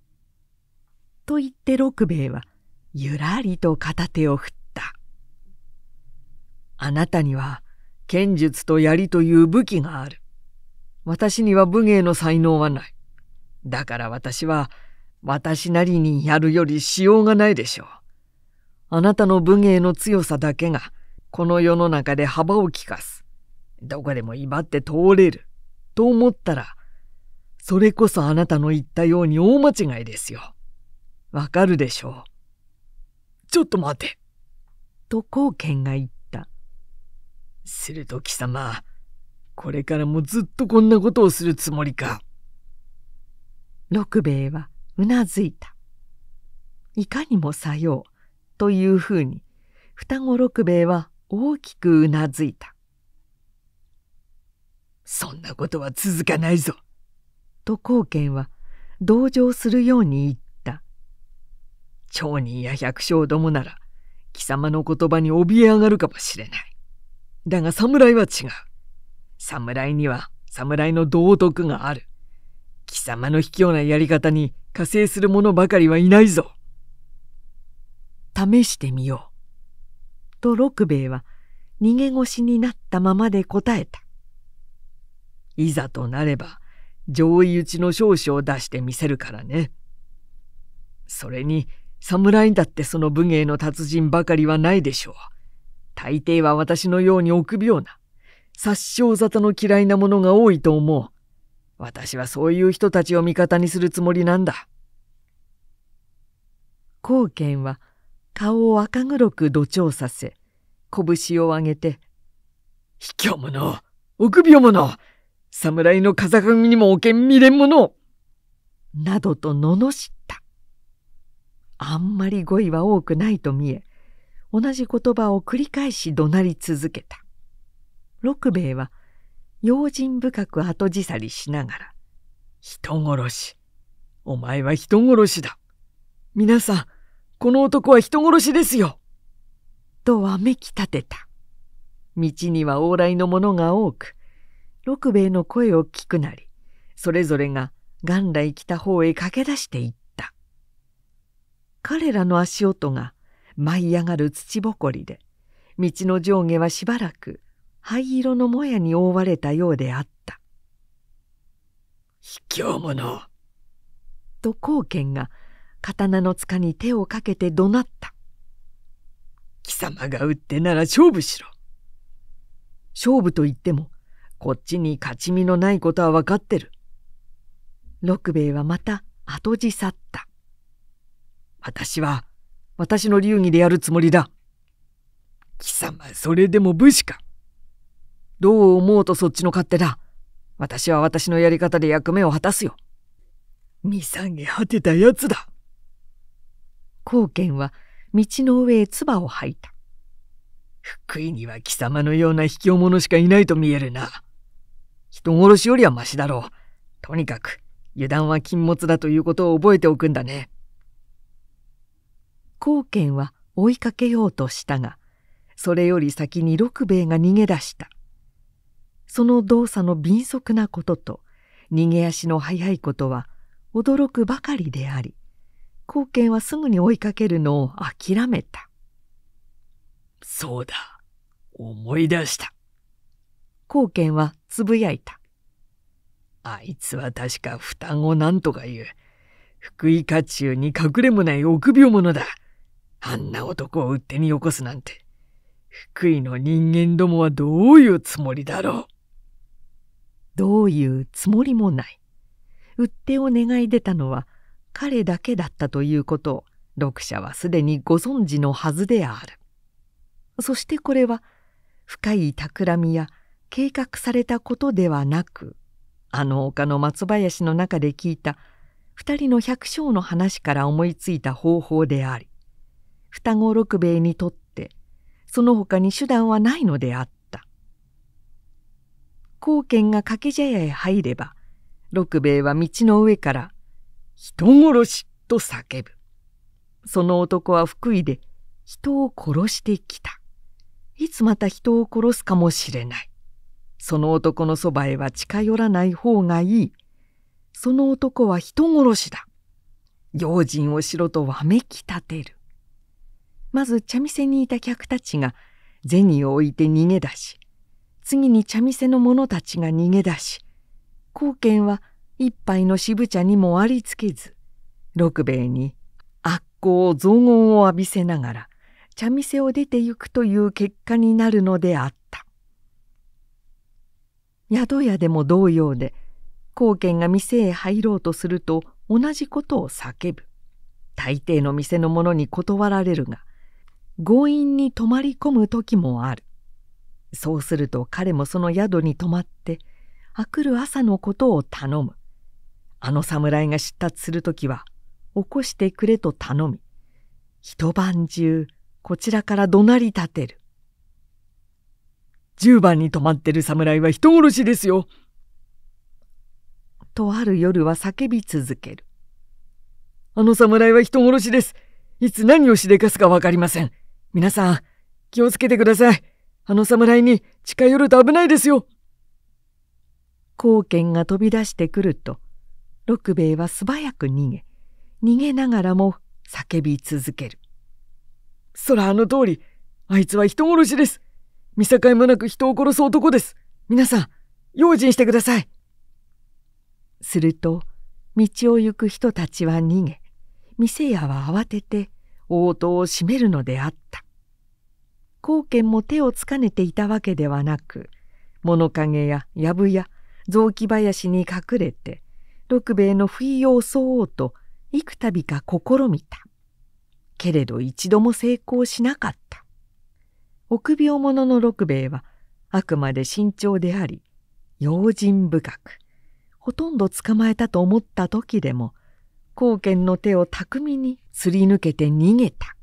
と言って六兵衛は、ゆらりと片手を振った。あなたには、剣術と槍という武器がある。私には武芸の才能はない。だから私は、私なりにやるよりしようがないでしょう。あなたの武芸の強さだけが、この世の中で幅を利かす。どこでも威張って通れる。と思ったら、それこそあなたの言ったように大間違いですよ。わかるでしょう。ちょっと待て。と光剣が言った。すると貴様、これからもずっとこんなことをするつもりか。六兵衛はうなずいた。いかにもさようというふうに双子六兵衛は大きくうなずいた。そんなことは続かないぞ。と高賢は同情するように言った。町人や百姓どもなら貴様の言葉に怯え上がるかもしれない。だが侍は違う。侍には侍の道徳がある。貴様の卑怯なやり方に加勢する者ばかりはいないぞ。試してみよう。と六兵衛は逃げ腰になったままで答えた。いざとなれば上位打ちの少々を出してみせるからね。それに侍だってその武芸の達人ばかりはないでしょう。大抵は私のように臆病な殺傷沙汰の嫌いなものが多いと思う。私はそういう人たちを味方にするつもりなんだ。光賢は顔を赤黒く土調させ、拳を上げて、卑怯者臆病者侍の風上にもおけん未練者などと罵った。あんまり語彙は多くないと見え、同じ言葉を繰り返し怒鳴り続けた。六兵衛は用心深く後じさりしながら「人殺しお前は人殺しだ皆さんこの男は人殺しですよ」とわめき立てた道には往来の者が多く六兵衛の声を聞くなりそれぞれが元来来た方へ駆け出していった彼らの足音が舞い上がる土ぼこりで道の上下はしばらく灰色のもやに覆われたようであった卑怯者と光賢が刀の塚に手をかけて怒鳴った貴様が打ってなら勝負しろ勝負と言ってもこっちに勝ち身のないことは分かってる六兵衛はまた後じ去った私は私の流儀でやるつもりだ貴様それでも武士かどう思うとそっちの勝手だ。私は私のやり方で役目を果たすよ。見下げ果てたやつだ。光賢は道の上へ唾を吐いた。福井には貴様のような卑怯者しかいないと見えるな。人殺しよりはましだろう。とにかく、油断は禁物だということを覚えておくんだね。光賢は追いかけようとしたが、それより先に六兵衛が逃げ出した。その動作の敏速なことと逃げ足の速いことは驚くばかりであり貢献はすぐに追いかけるのを諦めたそうだ思い出した貢献はつぶやいたあいつは確か双子なんとかいう福井家中に隠れもない臆病者だあんな男を売ってによこすなんて福井の人間どもはどういうつもりだろうどういうつもりもない。売ってを願い出たのは彼だけだったということを読者はすでにご存知のはずである。そしてこれは深い企みや計画されたことではなくあの丘の松林の中で聞いた二人の百姓の話から思いついた方法であり双子六兵衛にとってその他に手段はないのであった。光剣が掛茶屋へ入れば六兵衛は道の上から「人殺し!」と叫ぶその男は福井で人を殺してきたいつまた人を殺すかもしれないその男のそばへは近寄らない方がいいその男は人殺しだ用心をしろとわめき立てるまず茶店にいた客たちが銭を置いて逃げ出し次に茶店の者たちが逃げ出し光賢は一杯の渋茶にもありつけず六兵衛に悪行雑言を浴びせながら茶店を出て行くという結果になるのであった宿屋でも同様で光賢が店へ入ろうとすると同じことを叫ぶ大抵の店の者に断られるが強引に泊まり込む時もあるそうすると彼もその宿に泊まってあくる朝のことを頼むあの侍が出立する時は起こしてくれと頼み一晩中こちらから怒鳴り立てる10番に泊まってる侍は人殺しですよとある夜は叫び続けるあの侍は人殺しですいつ何をしでかすか分かりません皆さん気をつけてくださいあの侍に近寄ると危ないですよ。光剣が飛び出してくると六兵衛は素早く逃げ逃げながらも叫び続ける。そらあの通りあいつは人殺しです。見境もなく人を殺す男です。皆さん用心してください。すると道を行く人たちは逃げ店屋は慌てて応答を閉めるのであった。貢献も手をつかねていたわけではなく物陰や藪や雑木林に隠れて六兵衛の不意を襲おうと幾度か試みたけれど一度も成功しなかった臆病者の六兵衛はあくまで慎重であり用心深くほとんど捕まえたと思った時でも貢献の手を巧みにすり抜けて逃げた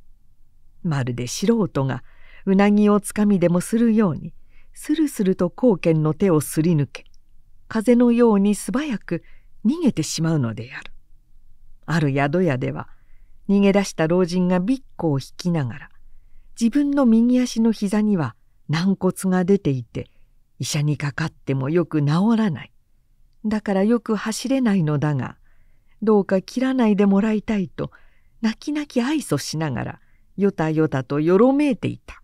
まるで素人がうなぎをつかみでもするようにスルスルと貢賢の手をすり抜け風のように素早く逃げてしまうのである。ある宿屋では逃げ出した老人がびっこを引きながら自分の右足の膝には軟骨が出ていて医者にかかってもよく治らないだからよく走れないのだがどうか切らないでもらいたいと泣き泣き愛想しながらよたよたとよろめいていた。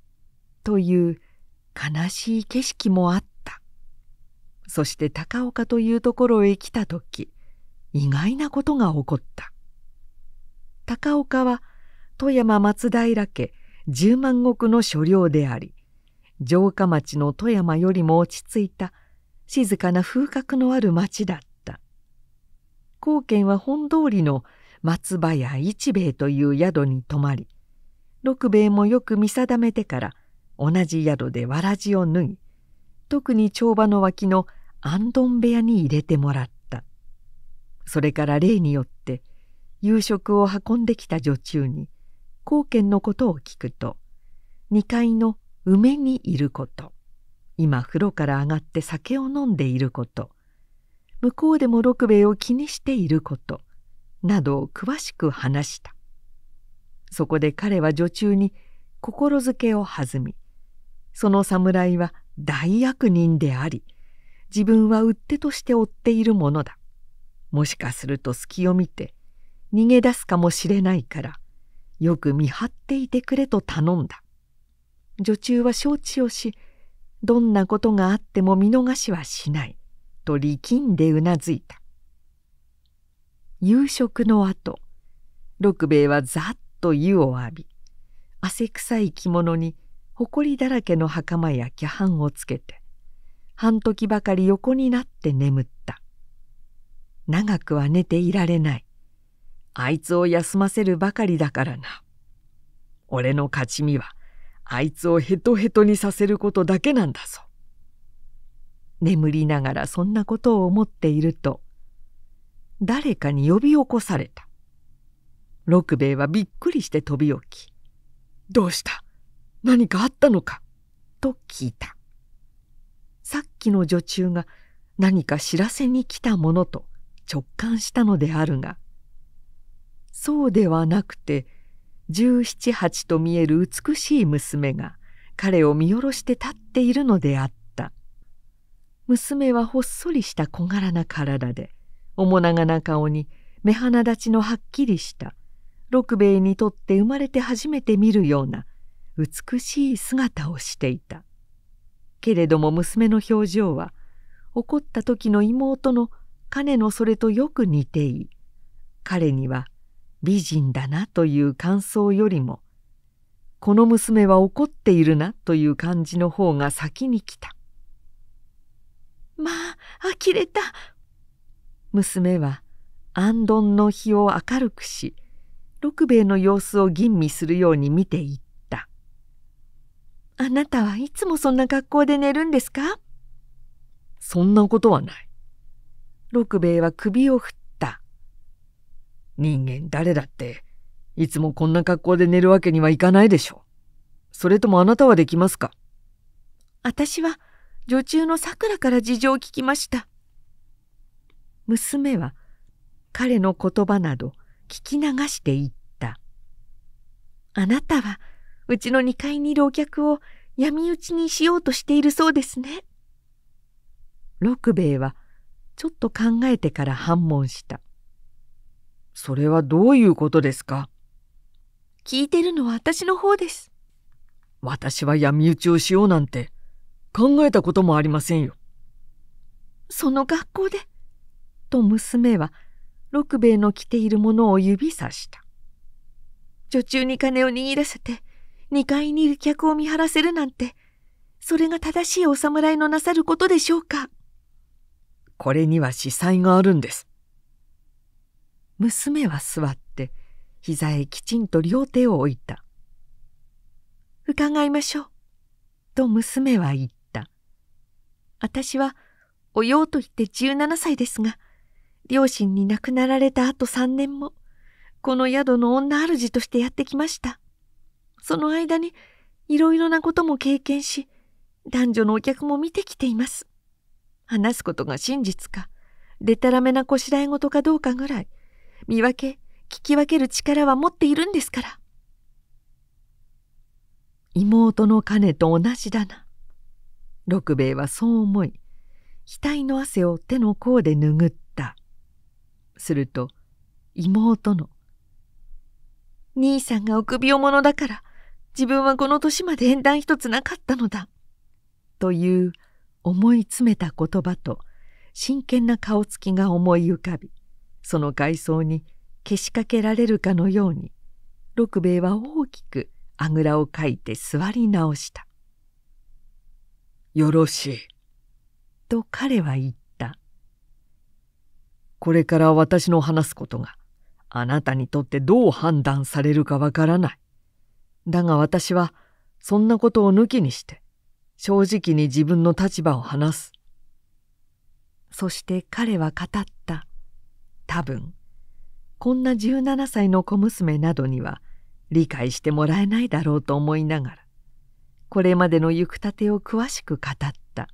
という悲しい景色もあったそして高岡というところへ来た時意外なことが起こった高岡は富山松平家十万石の所領であり城下町の富山よりも落ち着いた静かな風格のある町だった高賢は本通りの松葉屋一兵衛という宿に泊まり六兵衛もよく見定めてから同じ宿でわらじを脱ぎ特に帳場の脇の安頓部屋に入れてもらったそれから例によって夕食を運んできた女中に貢献のことを聞くと2階の梅にいること今風呂から上がって酒を飲んでいること向こうでも六兵衛を気にしていることなどを詳しく話したそこで彼は女中に心づけを弾みその侍は大悪人であり自分は売手として追っているものだもしかすると隙を見て逃げ出すかもしれないからよく見張っていてくれと頼んだ女中は承知をしどんなことがあっても見逃しはしないと力んでうなずいた夕食のあと六兵衛はざっと湯を浴び汗臭い着物に埃だらけの袴やキャハンをつけて半時ばかり横になって眠った長くは寝ていられないあいつを休ませるばかりだからな俺の勝ち身はあいつをヘトヘトにさせることだけなんだぞ眠りながらそんなことを思っていると誰かに呼び起こされた六兵衛はびっくりして飛び起き「どうした何かあったのかと聞いたさっきの女中が何か知らせに来たものと直感したのであるがそうではなくて十七八と見える美しい娘が彼を見下ろして立っているのであった娘はほっそりした小柄な体で面長な顔に目鼻立ちのはっきりした六兵衛にとって生まれて初めて見るような美しい姿をしていたけれども娘の表情は怒った時の妹の彼のそれとよく似ていい彼には美人だなという感想よりもこの娘は怒っているなという感じの方が先に来た。まあ呆れた娘は安どんの日を明るくし六兵衛の様子を吟味するように見ていた。あなたはいつもそんな格好で寝るんですかそんなことはない。六兵衛は首を振った。人間誰だって、いつもこんな格好で寝るわけにはいかないでしょう。それともあなたはできますか私は、女中のさくらから事情を聞きました。娘は、彼の言葉など聞き流していった。あなたは、うちの2階にいるお客を闇討ちにしようとしているそうですね。六兵衛はちょっと考えてから反問した。それはどういうことですか聞いてるのは私の方です。私は闇討ちをしようなんて考えたこともありませんよ。その学校で、と娘は六兵衛の着ているものを指さした。女中に金を握らせて2階にいる客を見張らせるなんて、それが正しいお侍のなさることでしょうか。これには司祭があるんです。娘は座って、膝へきちんと両手を置いた。伺いましょう。と娘は言った。私は、おようと言って17歳ですが、両親に亡くなられた後3年も、この宿の女主としてやってきました。その間にいろいろなことも経験し、男女のお客も見てきています。話すことが真実か、でたらめなこしらえ事かどうかぐらい、見分け、聞き分ける力は持っているんですから。妹の金と同じだな。六兵衛はそう思い、額の汗を手の甲で拭った。すると、妹の、兄さんが臆病者だから、自分はこの年まで縁談一つなかったのだ。という思い詰めた言葉と真剣な顔つきが思い浮かびその外装にけしかけられるかのように六兵衛は大きくあぐらをかいて座り直した「よろしい」と彼は言った「これから私の話すことがあなたにとってどう判断されるかわからない。だが私はそんなことを抜きにして正直に自分の立場を話す。そして彼は語った。多分、こんな17歳の小娘などには理解してもらえないだろうと思いながら、これまでの行くたてを詳しく語った。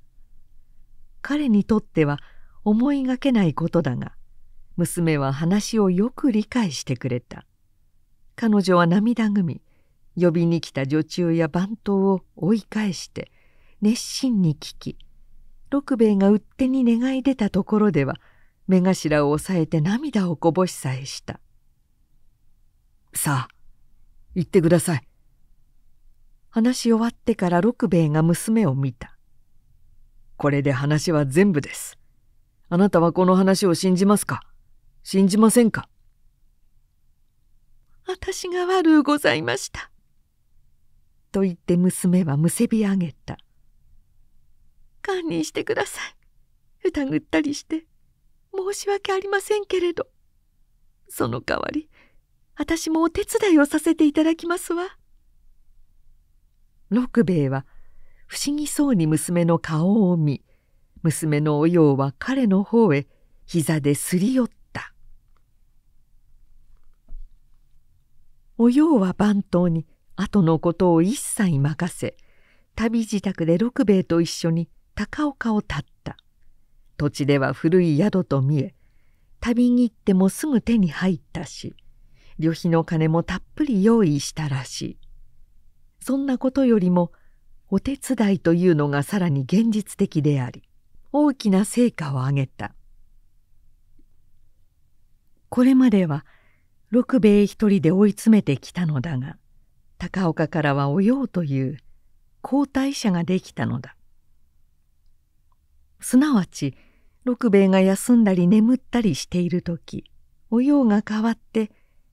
彼にとっては思いがけないことだが、娘は話をよく理解してくれた。彼女は涙ぐみ、呼びに来た女中や番頭を追い返して熱心に聞き六兵衛がうってに願い出たところでは目頭を押さえて涙をこぼしさえした「さあ行ってください」話し終わってから六兵衛が娘を見た「これで話は全部です」あなたはこの話を信じますか信じませんか私が悪うございました。と言って娘はむせび上げた「堪忍してください疑ったりして申し訳ありませんけれどその代わり私もお手伝いをさせていただきますわ」六兵衛は不思議そうに娘の顔を見娘のおようは彼の方へ膝ですり寄ったおようは番頭に後のことを一切任せ旅自宅で六兵衛と一緒に高岡を立った土地では古い宿と見え旅に行ってもすぐ手に入ったし旅費の金もたっぷり用意したらしいそんなことよりもお手伝いというのがさらに現実的であり大きな成果を上げたこれまでは六兵衛一人で追い詰めてきたのだが高岡からはおようという交代者ができたのだすなわち六兵衛が休んだり眠ったりしている時おようが変わって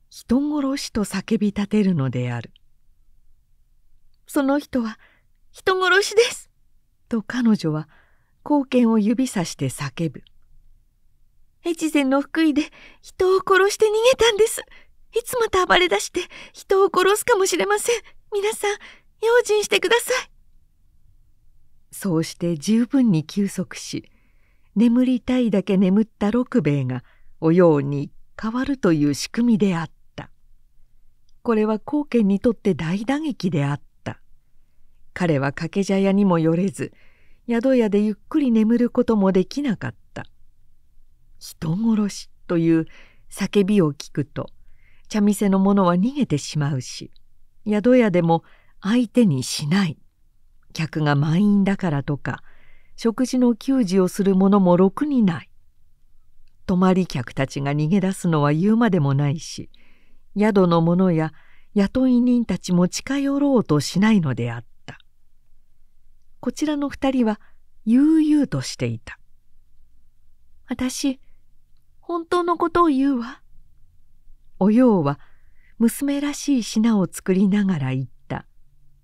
人殺しと叫び立てるのであるその人は人殺しですと彼女は貢献を指さして叫ぶ越前の福井で人を殺して逃げたんですいつまた暴れ出して人を殺すかもしれません。皆さん、用心してください。そうして十分に休息し、眠りたいだけ眠った六兵衛がおように変わるという仕組みであった。これは後見にとって大打撃であった。彼は掛け茶屋にも寄れず、宿屋でゆっくり眠ることもできなかった。人殺しという叫びを聞くと、茶店の者は逃げてしまうし宿屋でも相手にしない客が満員だからとか食事の給仕をする者もろくにない泊まり客たちが逃げ出すのは言うまでもないし宿の者や雇い人たちも近寄ろうとしないのであったこちらの二人は悠々としていた私本当のことを言うわおようは娘らしい品を作りながら言った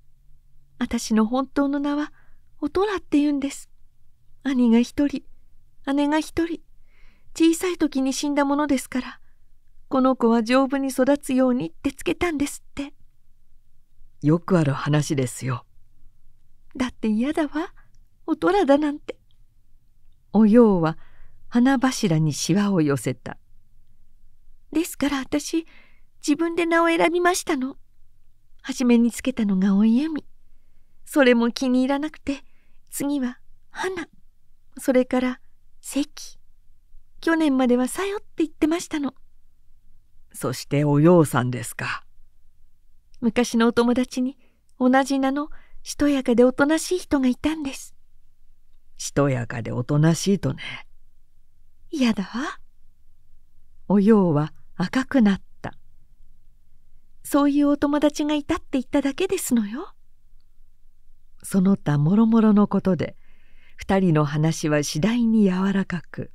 「私の本当の名はおとらって言うんです兄が一人姉が一人小さい時に死んだものですからこの子は丈夫に育つようにってつけたんですって」よくある話ですよ。だって嫌だわおとらだなんて。おようは花柱にしわを寄せた。ですから私、自分で名を選びましたの。初めにつけたのがおゆみ。それも気に入らなくて、次は花。それから関。去年まではさよって言ってましたの。そしておようさんですか。昔のお友達に同じ名のしとやかでおとなしい人がいたんです。しとやかでおとなしいとね。嫌だわ。おようは赤くなった。そういうお友達がいたって言っただけですのよ。その他もろもろのことで2人の話は次第に柔らかく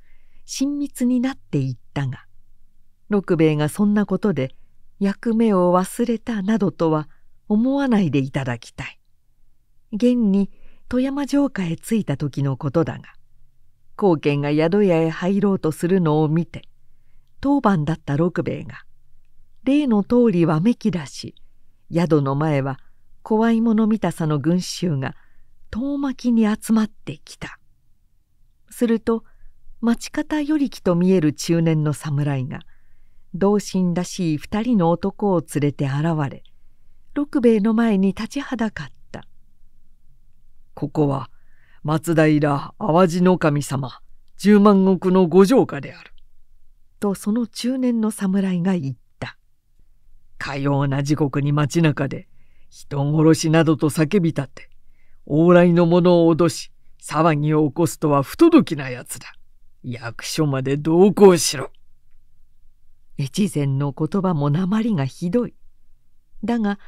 親密になっていったが六兵衛がそんなことで役目を忘れたなどとは思わないでいただきたい。現に富山城下へ着いた時のことだが後見が宿屋へ入ろうとするのを見て当番だった六兵衛が例の通りわめき出し宿の前は怖いもの見たさの群衆が遠巻きに集まってきたすると町方よりと見える中年の侍が同心らしい二人の男を連れて現れ六兵衛の前に立ちはだかった「ここは松平淡路守様十万石のご城下である。とその中年の侍が言ったかような時刻に街中で人殺しなどと叫びたって往来の者を脅し騒ぎを起こすとは不届きなやつだ役所まで同行しろ越前の言葉も鉛がひどいだが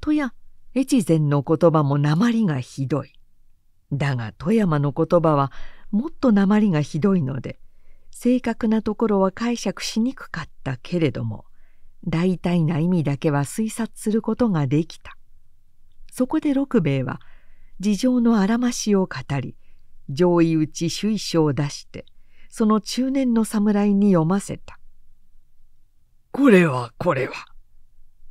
とや越前の言葉も鉛がひどいだが富山の言葉はもっと鉛がひどいので正確なところは解釈しにくかったけれども大体な意味だけは推察することができたそこで六兵衛は事情のあらましを語り上位打ち首位書を出してその中年の侍に読ませた「これはこれは」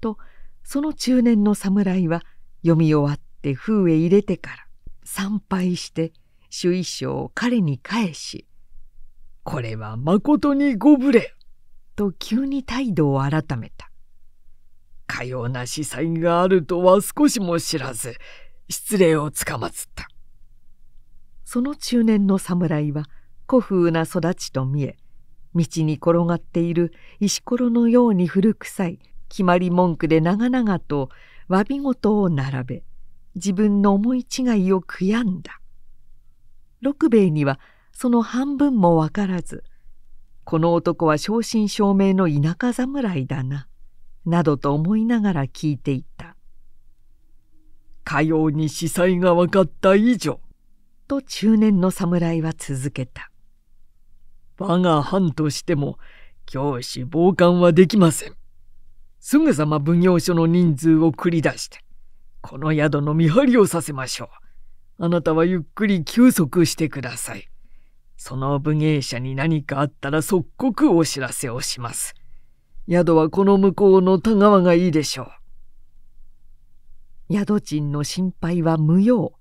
とその中年の侍は読み終わって封へ入れてから参拝して首位書を彼に返しこれはまことにご無礼。と急に態度を改めた。かような司祭があるとは少しも知らず、失礼をつかまつった。その中年の侍は古風な育ちと見え、道に転がっている石ころのように古臭い決まり文句で長々と詫び事を並べ、自分の思い違いを悔やんだ。六兵衛にはその半分もわからず、この男は正真正銘の田舎侍だな、などと思いながら聞いていた。かように司祭が分かった以上、と中年の侍は続けた。我が藩としても、教師傍観はできません。すぐさま奉行所の人数を繰り出して、この宿の見張りをさせましょう。あなたはゆっくり休息してください。その武芸者に何かあったら即刻お知らせをします。宿はこの向こうの田川がいいでしょう。宿賃の心配は無用。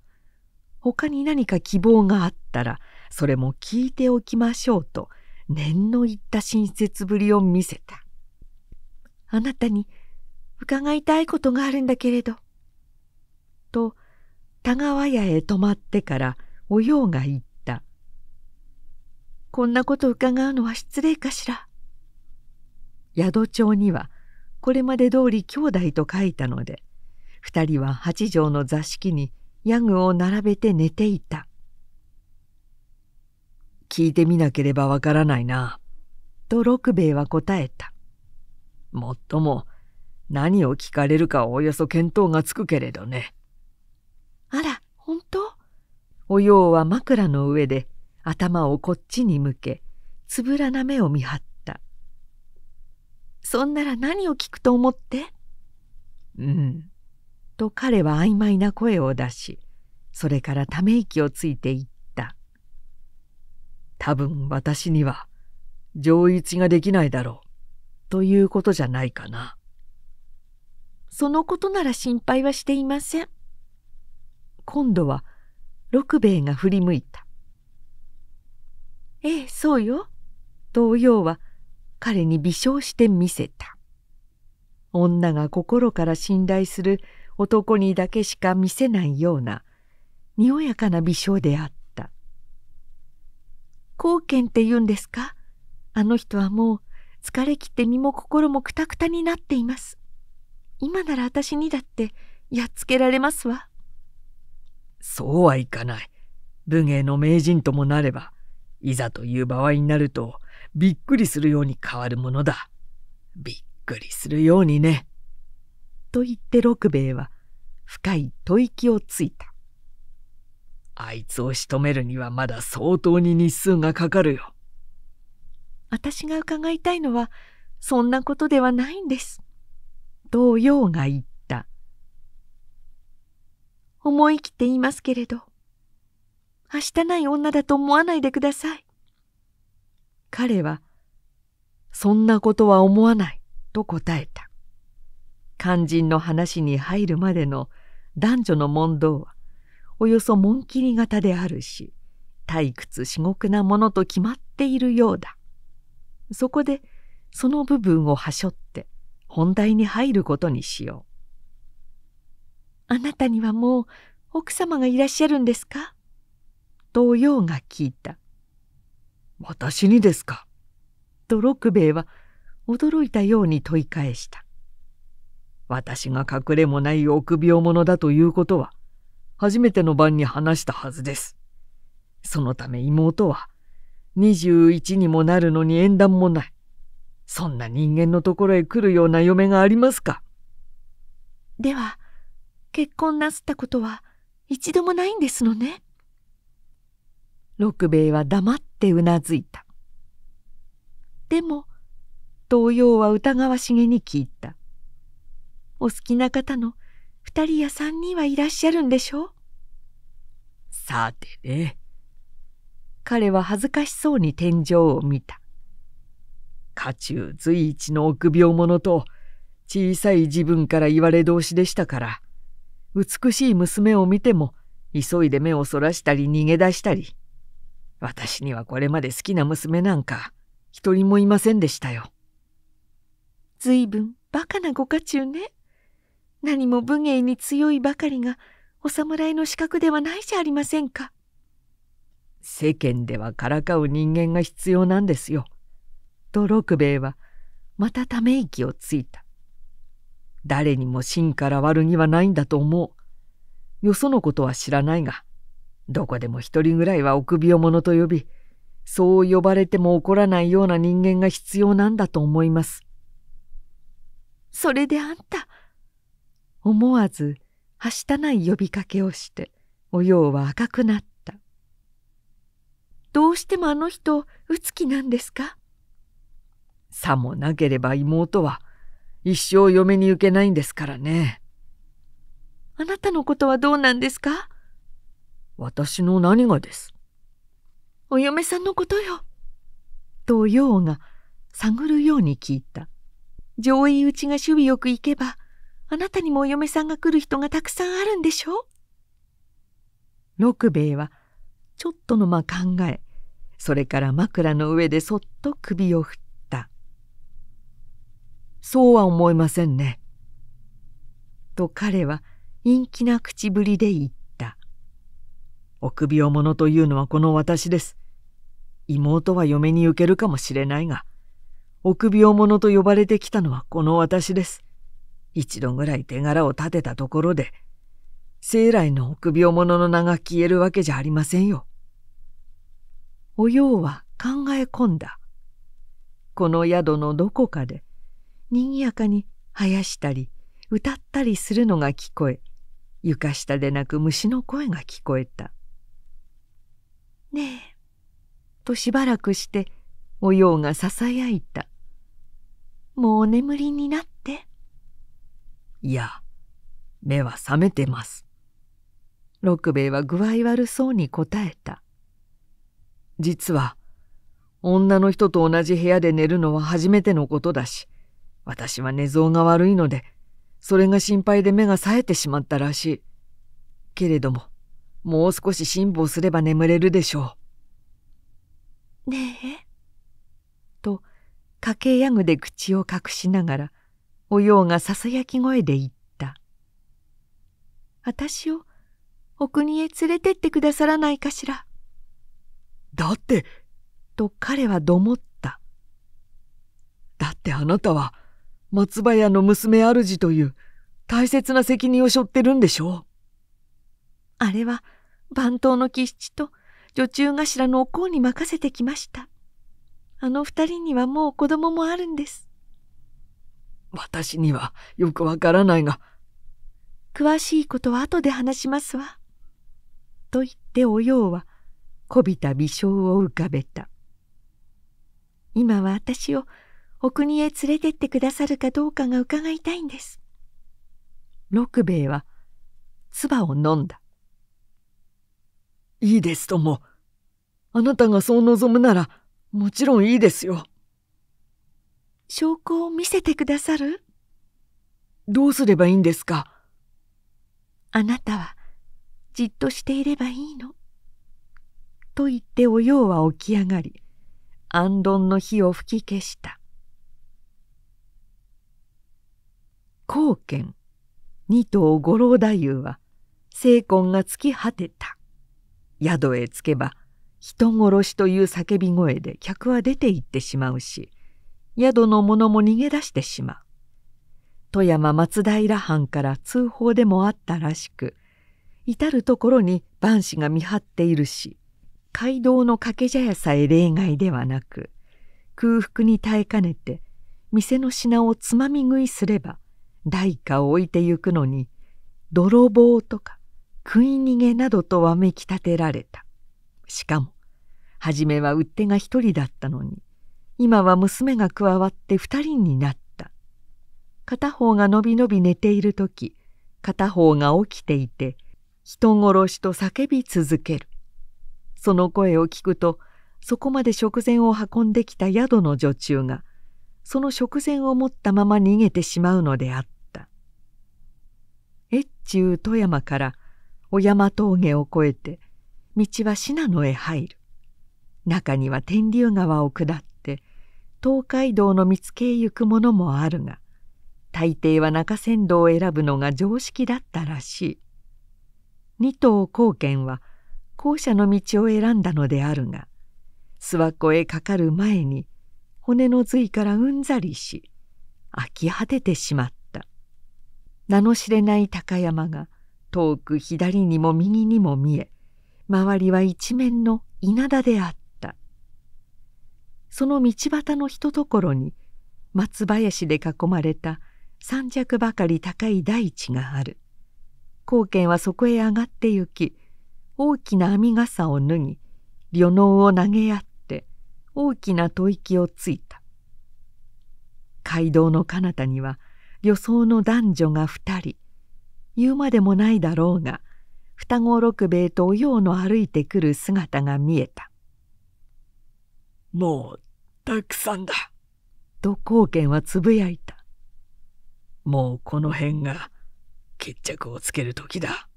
他に何か希望があったら、それも聞いておきましょうと、念の言った親切ぶりを見せた。あなたに伺いたいことがあるんだけれど。と、田川屋へ泊まってから、おようが言っこんなこと伺うのは失礼かしら。宿帳にはこれまで通り兄弟と書いたので二人は八畳の座敷にヤグを並べて寝ていた聞いてみなければわからないなと六兵衛は答えたもっとも何を聞かれるかおおよそ見当がつくけれどねあら本当おようは枕の上で頭をこっちに向けつぶらな目を見張った「そんなら何を聞くと思って?」「うん」と彼は曖昧な声を出しそれからため息をついていった「多分私には上一ができないだろう」ということじゃないかな。そのことなら心配はしていません。今度は六兵衛が振り向いた。ええそうよ」とおようは彼に微笑してみせた女が心から信頼する男にだけしか見せないようなにおやかな微笑であった「貢献って言うんですかあの人はもう疲れ切って身も心もくたくたになっています」今なら私にだってやっつけられますわ。そうはいかない。武芸の名人ともなれば、いざという場合になると、びっくりするように変わるものだ。びっくりするようにね。と言って六兵衛は深い吐息をついた。あいつを仕留めるにはまだ相当に日数がかかるよ。私が伺いたいのはそんなことではないんです。同陽が言った。思い切って言いますけれど、はしたない女だと思わないでください。彼は、そんなことは思わない、と答えた。肝心の話に入るまでの男女の問答は、およそ紋切り型であるし、退屈至極なものと決まっているようだ。そこで、その部分をはしょって、本題に入ることにしよう。あなたにはもう奥様がいらっしゃるんですかと陽が聞いた。私にですか。と六兵衛は驚いたように問い返した。私が隠れもない臆病者だということは、初めての晩に話したはずです。そのため妹は、21にもなるのに縁談もない。そんな人間のところへ来るような嫁がありますか。では、結婚なすったことは一度もないんですのね。六兵衛は黙ってうなずいたでも東洋は疑わしげに聞いたお好きな方の2人や三人はいらっしゃるんでしょうさてね彼は恥ずかしそうに天井を見た家中随一の臆病者と小さい自分から言われ同士でしたから美しい娘を見ても急いで目をそらしたり逃げ出したり私にはこれまで好きな娘なんか一人もいませんでしたよ。ずいぶんバカなご家中ね。何も武芸に強いばかりがお侍の資格ではないじゃありませんか。世間ではからかう人間が必要なんですよ。と六兵衛はまたため息をついた。誰にも真から悪気はないんだと思う。よそのことは知らないがどこでも一人ぐらいは臆病者と呼び、そう呼ばれても怒らないような人間が必要なんだと思います。それであんた、思わずはしたない呼びかけをして、おようは赤くなった。どうしてもあの人、うつきなんですかさもなければ妹は一生嫁に行けないんですからね。あなたのことはどうなんですか私の何がです。お嫁さんのことよ。と陽が探るように聞いた。上位うちが守備よく行けば、あなたにもお嫁さんが来る人がたくさんあるんでしょ六兵衛はちょっとの間考え、それから枕の上でそっと首を振った。そうは思いませんね。と彼は陰気な口ぶりで言っ臆病者というのはこの私です。妹は嫁に受けるかもしれないが、臆病者と呼ばれてきたのはこの私です。一度ぐらい手柄を立てたところで、生来の臆病者の名が消えるわけじゃありませんよ。おようは考え込んだ。この宿のどこかで、賑やかに生やしたり、歌ったりするのが聞こえ、床下で鳴く虫の声が聞こえた。ねえ」としばらくしておようがささやいた「もうお眠りになって」「いや目は覚めてます」六兵衛は具合悪そうに答えた「実は女の人と同じ部屋で寝るのは初めてのことだし私は寝相が悪いのでそれが心配で目が冴えてしまったらしいけれどももう少し辛抱すれば眠れるでしょう。ねえ。と、家計やぐで口を隠しながら、おようがささやき声で言った。私をお国へ連れてってくださらないかしら。だって、と彼はどもった。だってあなたは松葉屋の娘主という大切な責任を背負ってるんでしょう。あれは番頭の吉七と女中頭のお甲に任せてきました。あの二人にはもう子供もあるんです。私にはよくわからないが。詳しいことは後で話しますわ。と言っておようはこびた微笑を浮かべた。今は私をお国へ連れてってくださるかどうかが伺いたいんです。六兵衛は唾を飲んだ。いいですとも。あなたがそう望むなら、もちろんいいですよ。証拠を見せてくださるどうすればいいんですかあなたは、じっとしていればいいの。と言っておようは起き上がり、安頓の火を吹き消した。貢献二頭五郎太夫は精魂が尽き果てた。宿へ着けば人殺しという叫び声で客は出て行ってしまうし宿の者も逃げ出してしまう。富山松平藩から通報でもあったらしく至る所に万氏が見張っているし街道の掛け茶屋さえ例外ではなく空腹に耐えかねて店の品をつまみ食いすれば代価を置いてゆくのに泥棒とか食い逃げなどとわめき立てられたしかも初めは売っ手が一人だったのに今は娘が加わって二人になった片方がのびのび寝ている時片方が起きていて人殺しと叫び続けるその声を聞くとそこまで食前を運んできた宿の女中がその食前を持ったまま逃げてしまうのであった越中富山から小山峠を越えて道は信濃へ入る中には天竜川を下って東海道の見つけへ行くものもあるが大抵は中山道を選ぶのが常識だったらしい二頭高賢は後者の道を選んだのであるが諏訪湖へかかる前に骨の髄からうんざりし飽き果ててしまった名の知れない高山が遠く左にも右にも見え周りは一面の稲田であったその道端のひとところに松林で囲まれた三尺ばかり高い大地がある光賢はそこへ上がって行き大きな編み傘を脱ぎ旅能を投げ合って大きな吐息をついた街道の彼方には旅想の男女が二人言うまでもないだろうが双子六兵衛とおようの歩いてくる姿が見えた。もうたくさんだ。と貢献はつぶやいた。もうこの辺が決着をつける時だ。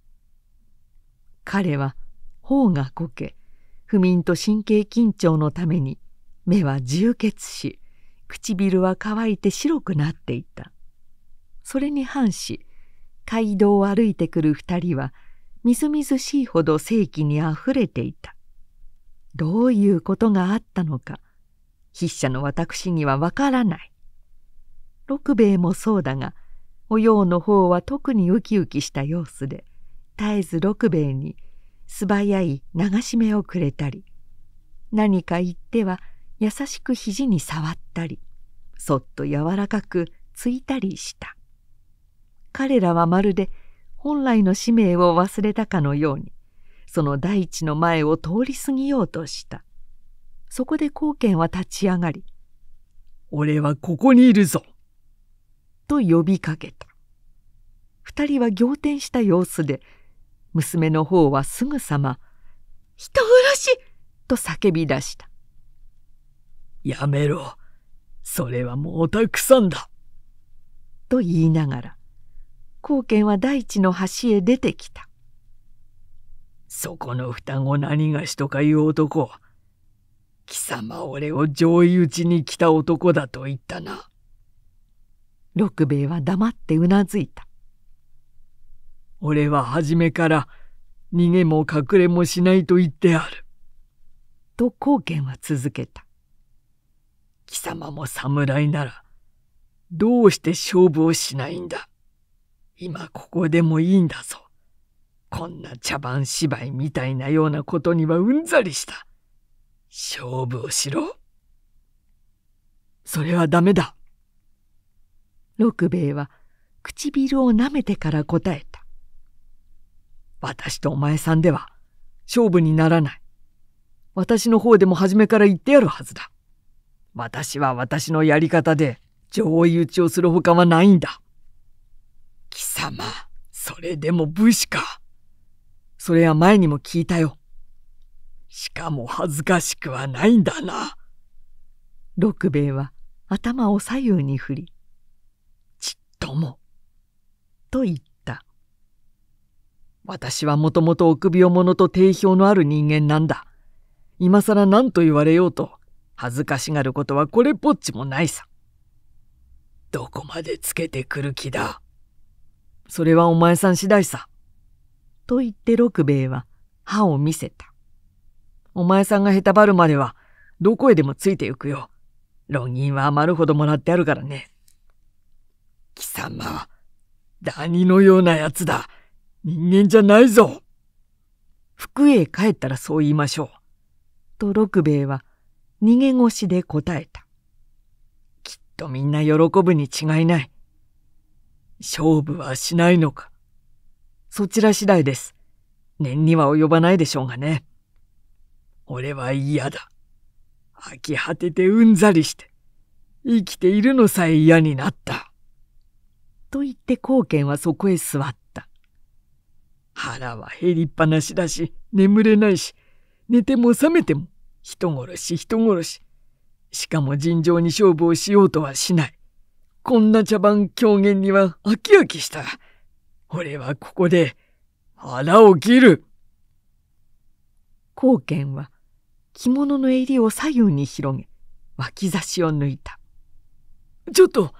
彼は頬がこけ不眠と神経緊張のために目は充血し唇は乾いて白くなっていた。それに反し街道を歩いてくる二人はみずみずしいほど正気にあふれていたどういうことがあったのか筆者の私にはわからない六兵衛もそうだがおようの方は特にウキウキした様子で絶えず六兵衛に素早い流し目をくれたり何か言っては優しく肘に触ったりそっと柔らかくついたりした。彼らはまるで本来の使命を忘れたかのようにその大地の前を通り過ぎようとしたそこで後見は立ち上がり「俺はここにいるぞ!」と呼びかけた二人は仰天した様子で娘の方はすぐさま「人殺し!」と叫び出した「やめろそれはもうたくさんだ」と言いながら光賢は大地の端へ出てきたそこの双子何がしとかいう男貴様俺を上位討ちに来た男だと言ったな六兵衛は黙ってうなずいた俺は初めから逃げも隠れもしないと言ってあると光賢は続けた貴様も侍ならどうして勝負をしないんだ今ここでもいいんだぞ。こんな茶番芝居みたいなようなことにはうんざりした。勝負をしろ。それはダメだ。六兵衛は唇を舐めてから答えた。私とお前さんでは勝負にならない。私の方でも初めから言ってやるはずだ。私は私のやり方で上位打ちをするほかはないんだ。貴様、それでも武士か。それは前にも聞いたよ。しかも恥ずかしくはないんだな。六兵衛は頭を左右に振り、ちっとも、と言った。私はもともと臆病者と定評のある人間なんだ。今更何と言われようと、恥ずかしがることはこれっぽっちもないさ。どこまでつけてくる気だ。それはお前さん次第さ。と言って六兵衛は歯を見せた。お前さんがへたばるまでは、どこへでもついてゆくよ。論銀は余るほどもらってあるからね。貴様、ダニのようなやつだ。人間じゃないぞ。福へ帰ったらそう言いましょう。と六兵衛は逃げ腰で答えた。きっとみんな喜ぶに違いない。勝負はしないのか。そちら次第です。念には及ばないでしょうがね。俺は嫌だ。飽き果ててうんざりして、生きているのさえ嫌になった。と言って貢献はそこへ座った。腹は減りっぱなしだし、眠れないし、寝ても覚めても、人殺し人殺し。しかも尋常に勝負をしようとはしない。こんな茶番狂言には飽き飽きした。俺はここで腹を切る。光賢は着物の襟を左右に広げ脇差しを抜いた。ちょっと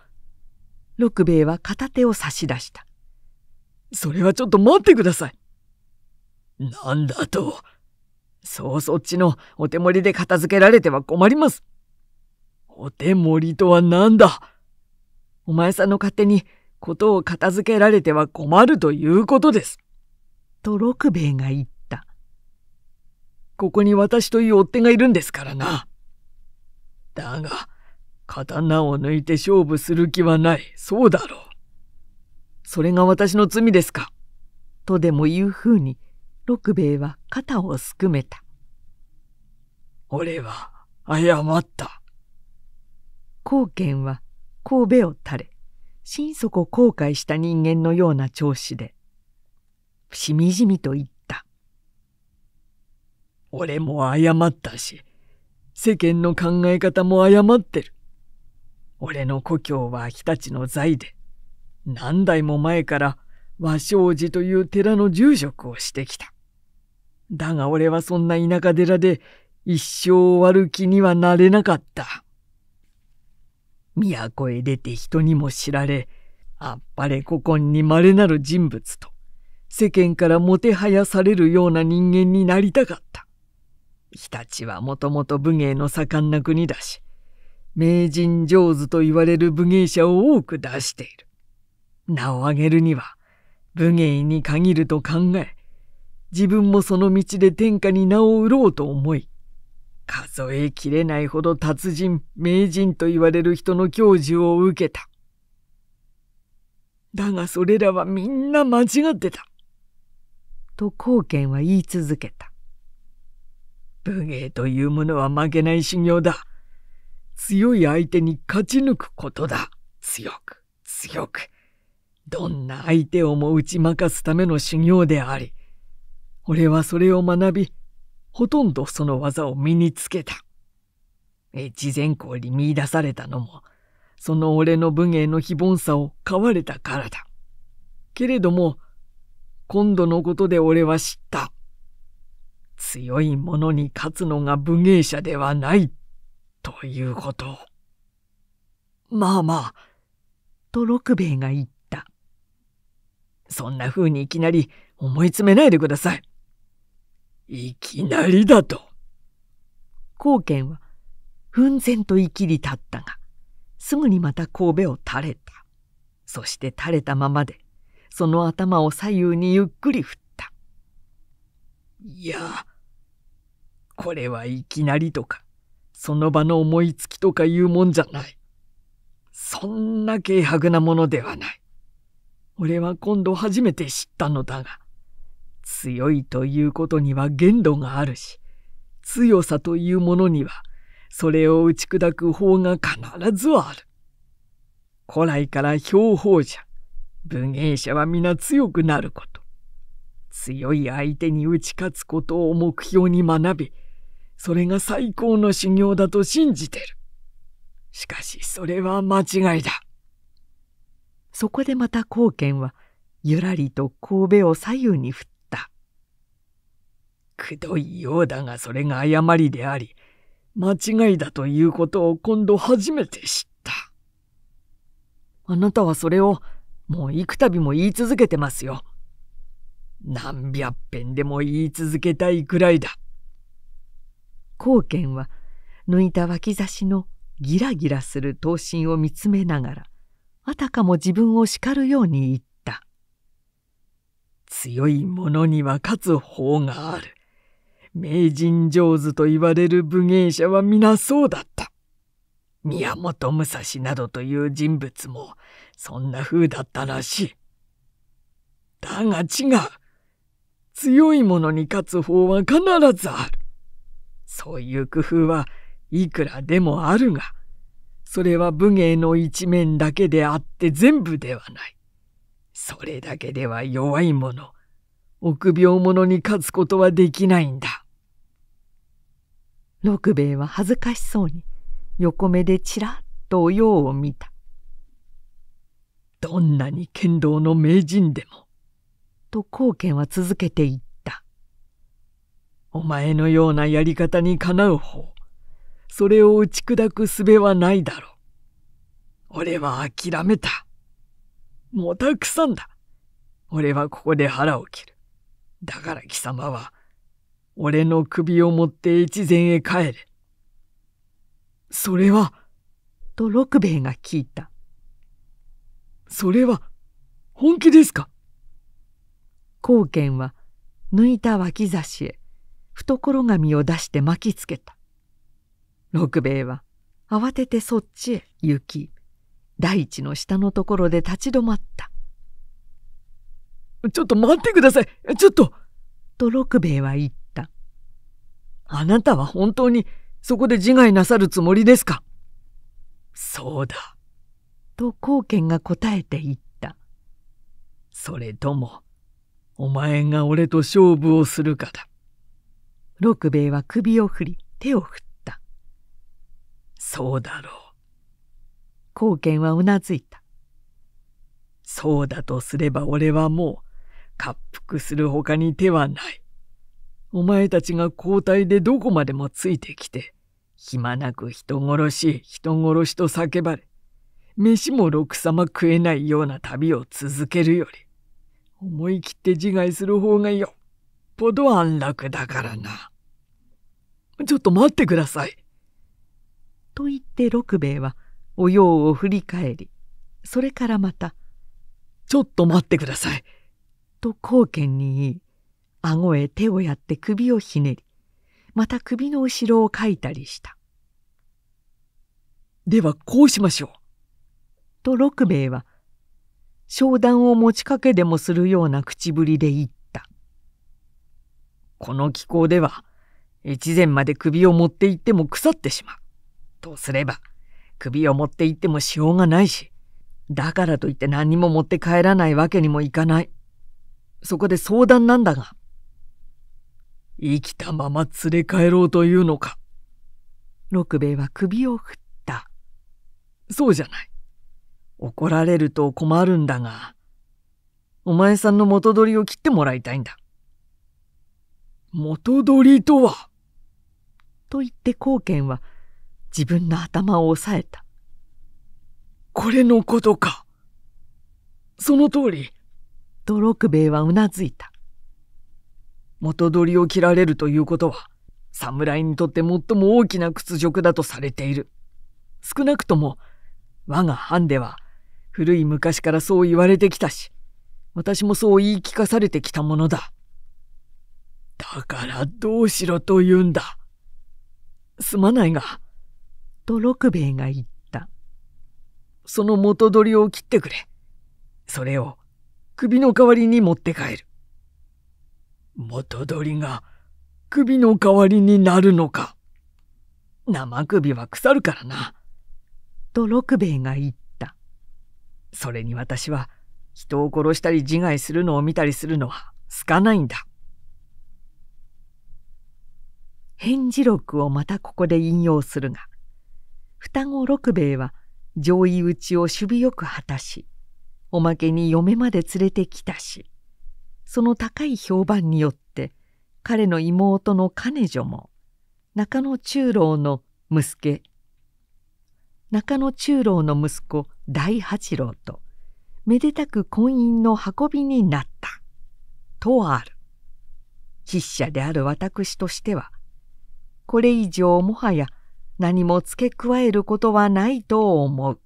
六兵衛は片手を差し出した。それはちょっと待ってください。なんだとそうそっちのお手盛りで片付けられては困ります。お手盛りとは何だお前さんの勝手にことを片付けられては困るということです。と六兵衛が言った。ここに私という追っ手がいるんですからな。だが、刀を抜いて勝負する気はない。そうだろう。それが私の罪ですか。とでもいうふうに、六兵衛は肩をすくめた。俺は謝った。貢献は神戸を垂れ心底後悔した人間のような調子でしみじみと言った「俺も謝ったし世間の考え方も誤ってる。俺の故郷は日立の財で何代も前から和尚寺という寺の住職をしてきた。だが俺はそんな田舎寺で一生終わる気にはなれなかった。都へ出て人にも知られあっぱれ古今にまれなる人物と世間からもてはやされるような人間になりたかった日立はもともと武芸の盛んな国だし名人上手と言われる武芸者を多く出している名を挙げるには武芸に限ると考え自分もその道で天下に名を売ろうと思い数えきれないほど達人、名人と言われる人の教授を受けた。だがそれらはみんな間違ってた。と貢献は言い続けた。武芸というものは負けない修行だ。強い相手に勝ち抜くことだ。強く、強く。どんな相手をも打ち負かすための修行であり。俺はそれを学び、ほとんどその技を身につけた。越前校に見出されたのも、その俺の武芸の非凡さを買われたからだ。けれども、今度のことで俺は知った。強い者に勝つのが武芸者ではない、ということを。まあまあ、と六兵衛が言った。そんな風にいきなり思い詰めないでください。いきなりだと。光賢は、奮然と生きり立ったが、すぐにまた神戸を垂れた。そして垂れたままで、その頭を左右にゆっくり振った。いや、これはいきなりとか、その場の思いつきとかいうもんじゃない。そんな軽薄なものではない。俺は今度初めて知ったのだが、強いということには限度があるし、強さというものには、それを打ち砕く方が必ずある。古来から標法者、文芸者は皆強くなること。強い相手に打ち勝つことを目標に学び、それが最高の修行だと信じてる。しかしそれは間違いだ。そこでまた貢献は、ゆらりと神戸を左右に振っくどいようだがそれが誤りであり、間違いだということを今度初めて知った。あなたはそれをもう幾度も言い続けてますよ。何百遍でも言い続けたいくらいだ。光賢は抜いた脇差しのギラギラする刀身を見つめながらあたかも自分を叱るように言った「強い者には勝つ方がある名人上手と言われる武芸者は皆そうだった。宮本武蔵などという人物もそんな風だったらしい。だが違う。強い者に勝つ方は必ずある。そういう工夫はいくらでもあるが、それは武芸の一面だけであって全部ではない。それだけでは弱い者、臆病者に勝つことはできないんだ。六兵衛は恥ずかしそうに横目でちらっとおようを見た。どんなに剣道の名人でも。と貢献は続けて言った。お前のようなやり方にかなう方、それを打ち砕くすべはないだろう。俺は諦めた。もうたくさんだ。俺はここで腹を切る。だから貴様は俺の首を持って越前へ帰れ。それは、と六兵衛が聞いた。それは、本気ですか光賢は、抜いた脇差しへ、懐紙を出して巻きつけた。六兵衛は、慌ててそっちへ行き、大地の下のところで立ち止まった。ちょっと待ってくださいちょっとと六兵衛は言った。あなたは本当にそこで自害なさるつもりですかそうだ。と高賢が答えて言った。それとも、お前が俺と勝負をするかだ。六兵衛は首を振り、手を振った。そうだろう。高賢はうなずいた。そうだとすれば俺はもう、滑覆するほかに手はない。お前たちが交代でどこまでもついてきて、暇なく人殺し、人殺しと叫ばれ、飯もろくさま食えないような旅を続けるより、思い切って自害する方がよっぽど安楽だからな。ちょっと待ってください。と言って六兵衛はおようを振り返り、それからまた、ちょっと待ってください。と後見に言い、顎へ手をやって首をひねりまた首の後ろをかいたりしたではこうしましょうと六兵衛は商談を持ちかけでもするような口ぶりで言ったこの気候では越前まで首を持って行っても腐ってしまうとすれば首を持って行ってもしようがないしだからといって何にも持って帰らないわけにもいかないそこで相談なんだが生きたまま連れ帰ろうというのか。六兵衛は首を振った。そうじゃない。怒られると困るんだが、お前さんの元取りを切ってもらいたいんだ。元取りとはと言って貢献は自分の頭を押さえた。これのことか。その通り。と六兵衛はうなずいた。元取りを切られるということは、侍にとって最も大きな屈辱だとされている。少なくとも、我が藩では、古い昔からそう言われてきたし、私もそう言い聞かされてきたものだ。だからどうしろと言うんだ。すまないが、と六兵衛が言った。その元取りを切ってくれ。それを首の代わりに持って帰る。元鳥が首の代わりになるのか。生首は腐るからな。と六兵衛が言った。それに私は人を殺したり自害するのを見たりするのは好かないんだ。返事録をまたここで引用するが双子六兵衛は上位打ちを守備よく果たしおまけに嫁まで連れてきたしその高い評判によって彼の妹の彼女も中野中郎の息子中野中郎の息子大八郎とめでたく婚姻の運びになったとある筆者である私としてはこれ以上もはや何も付け加えることはないと思う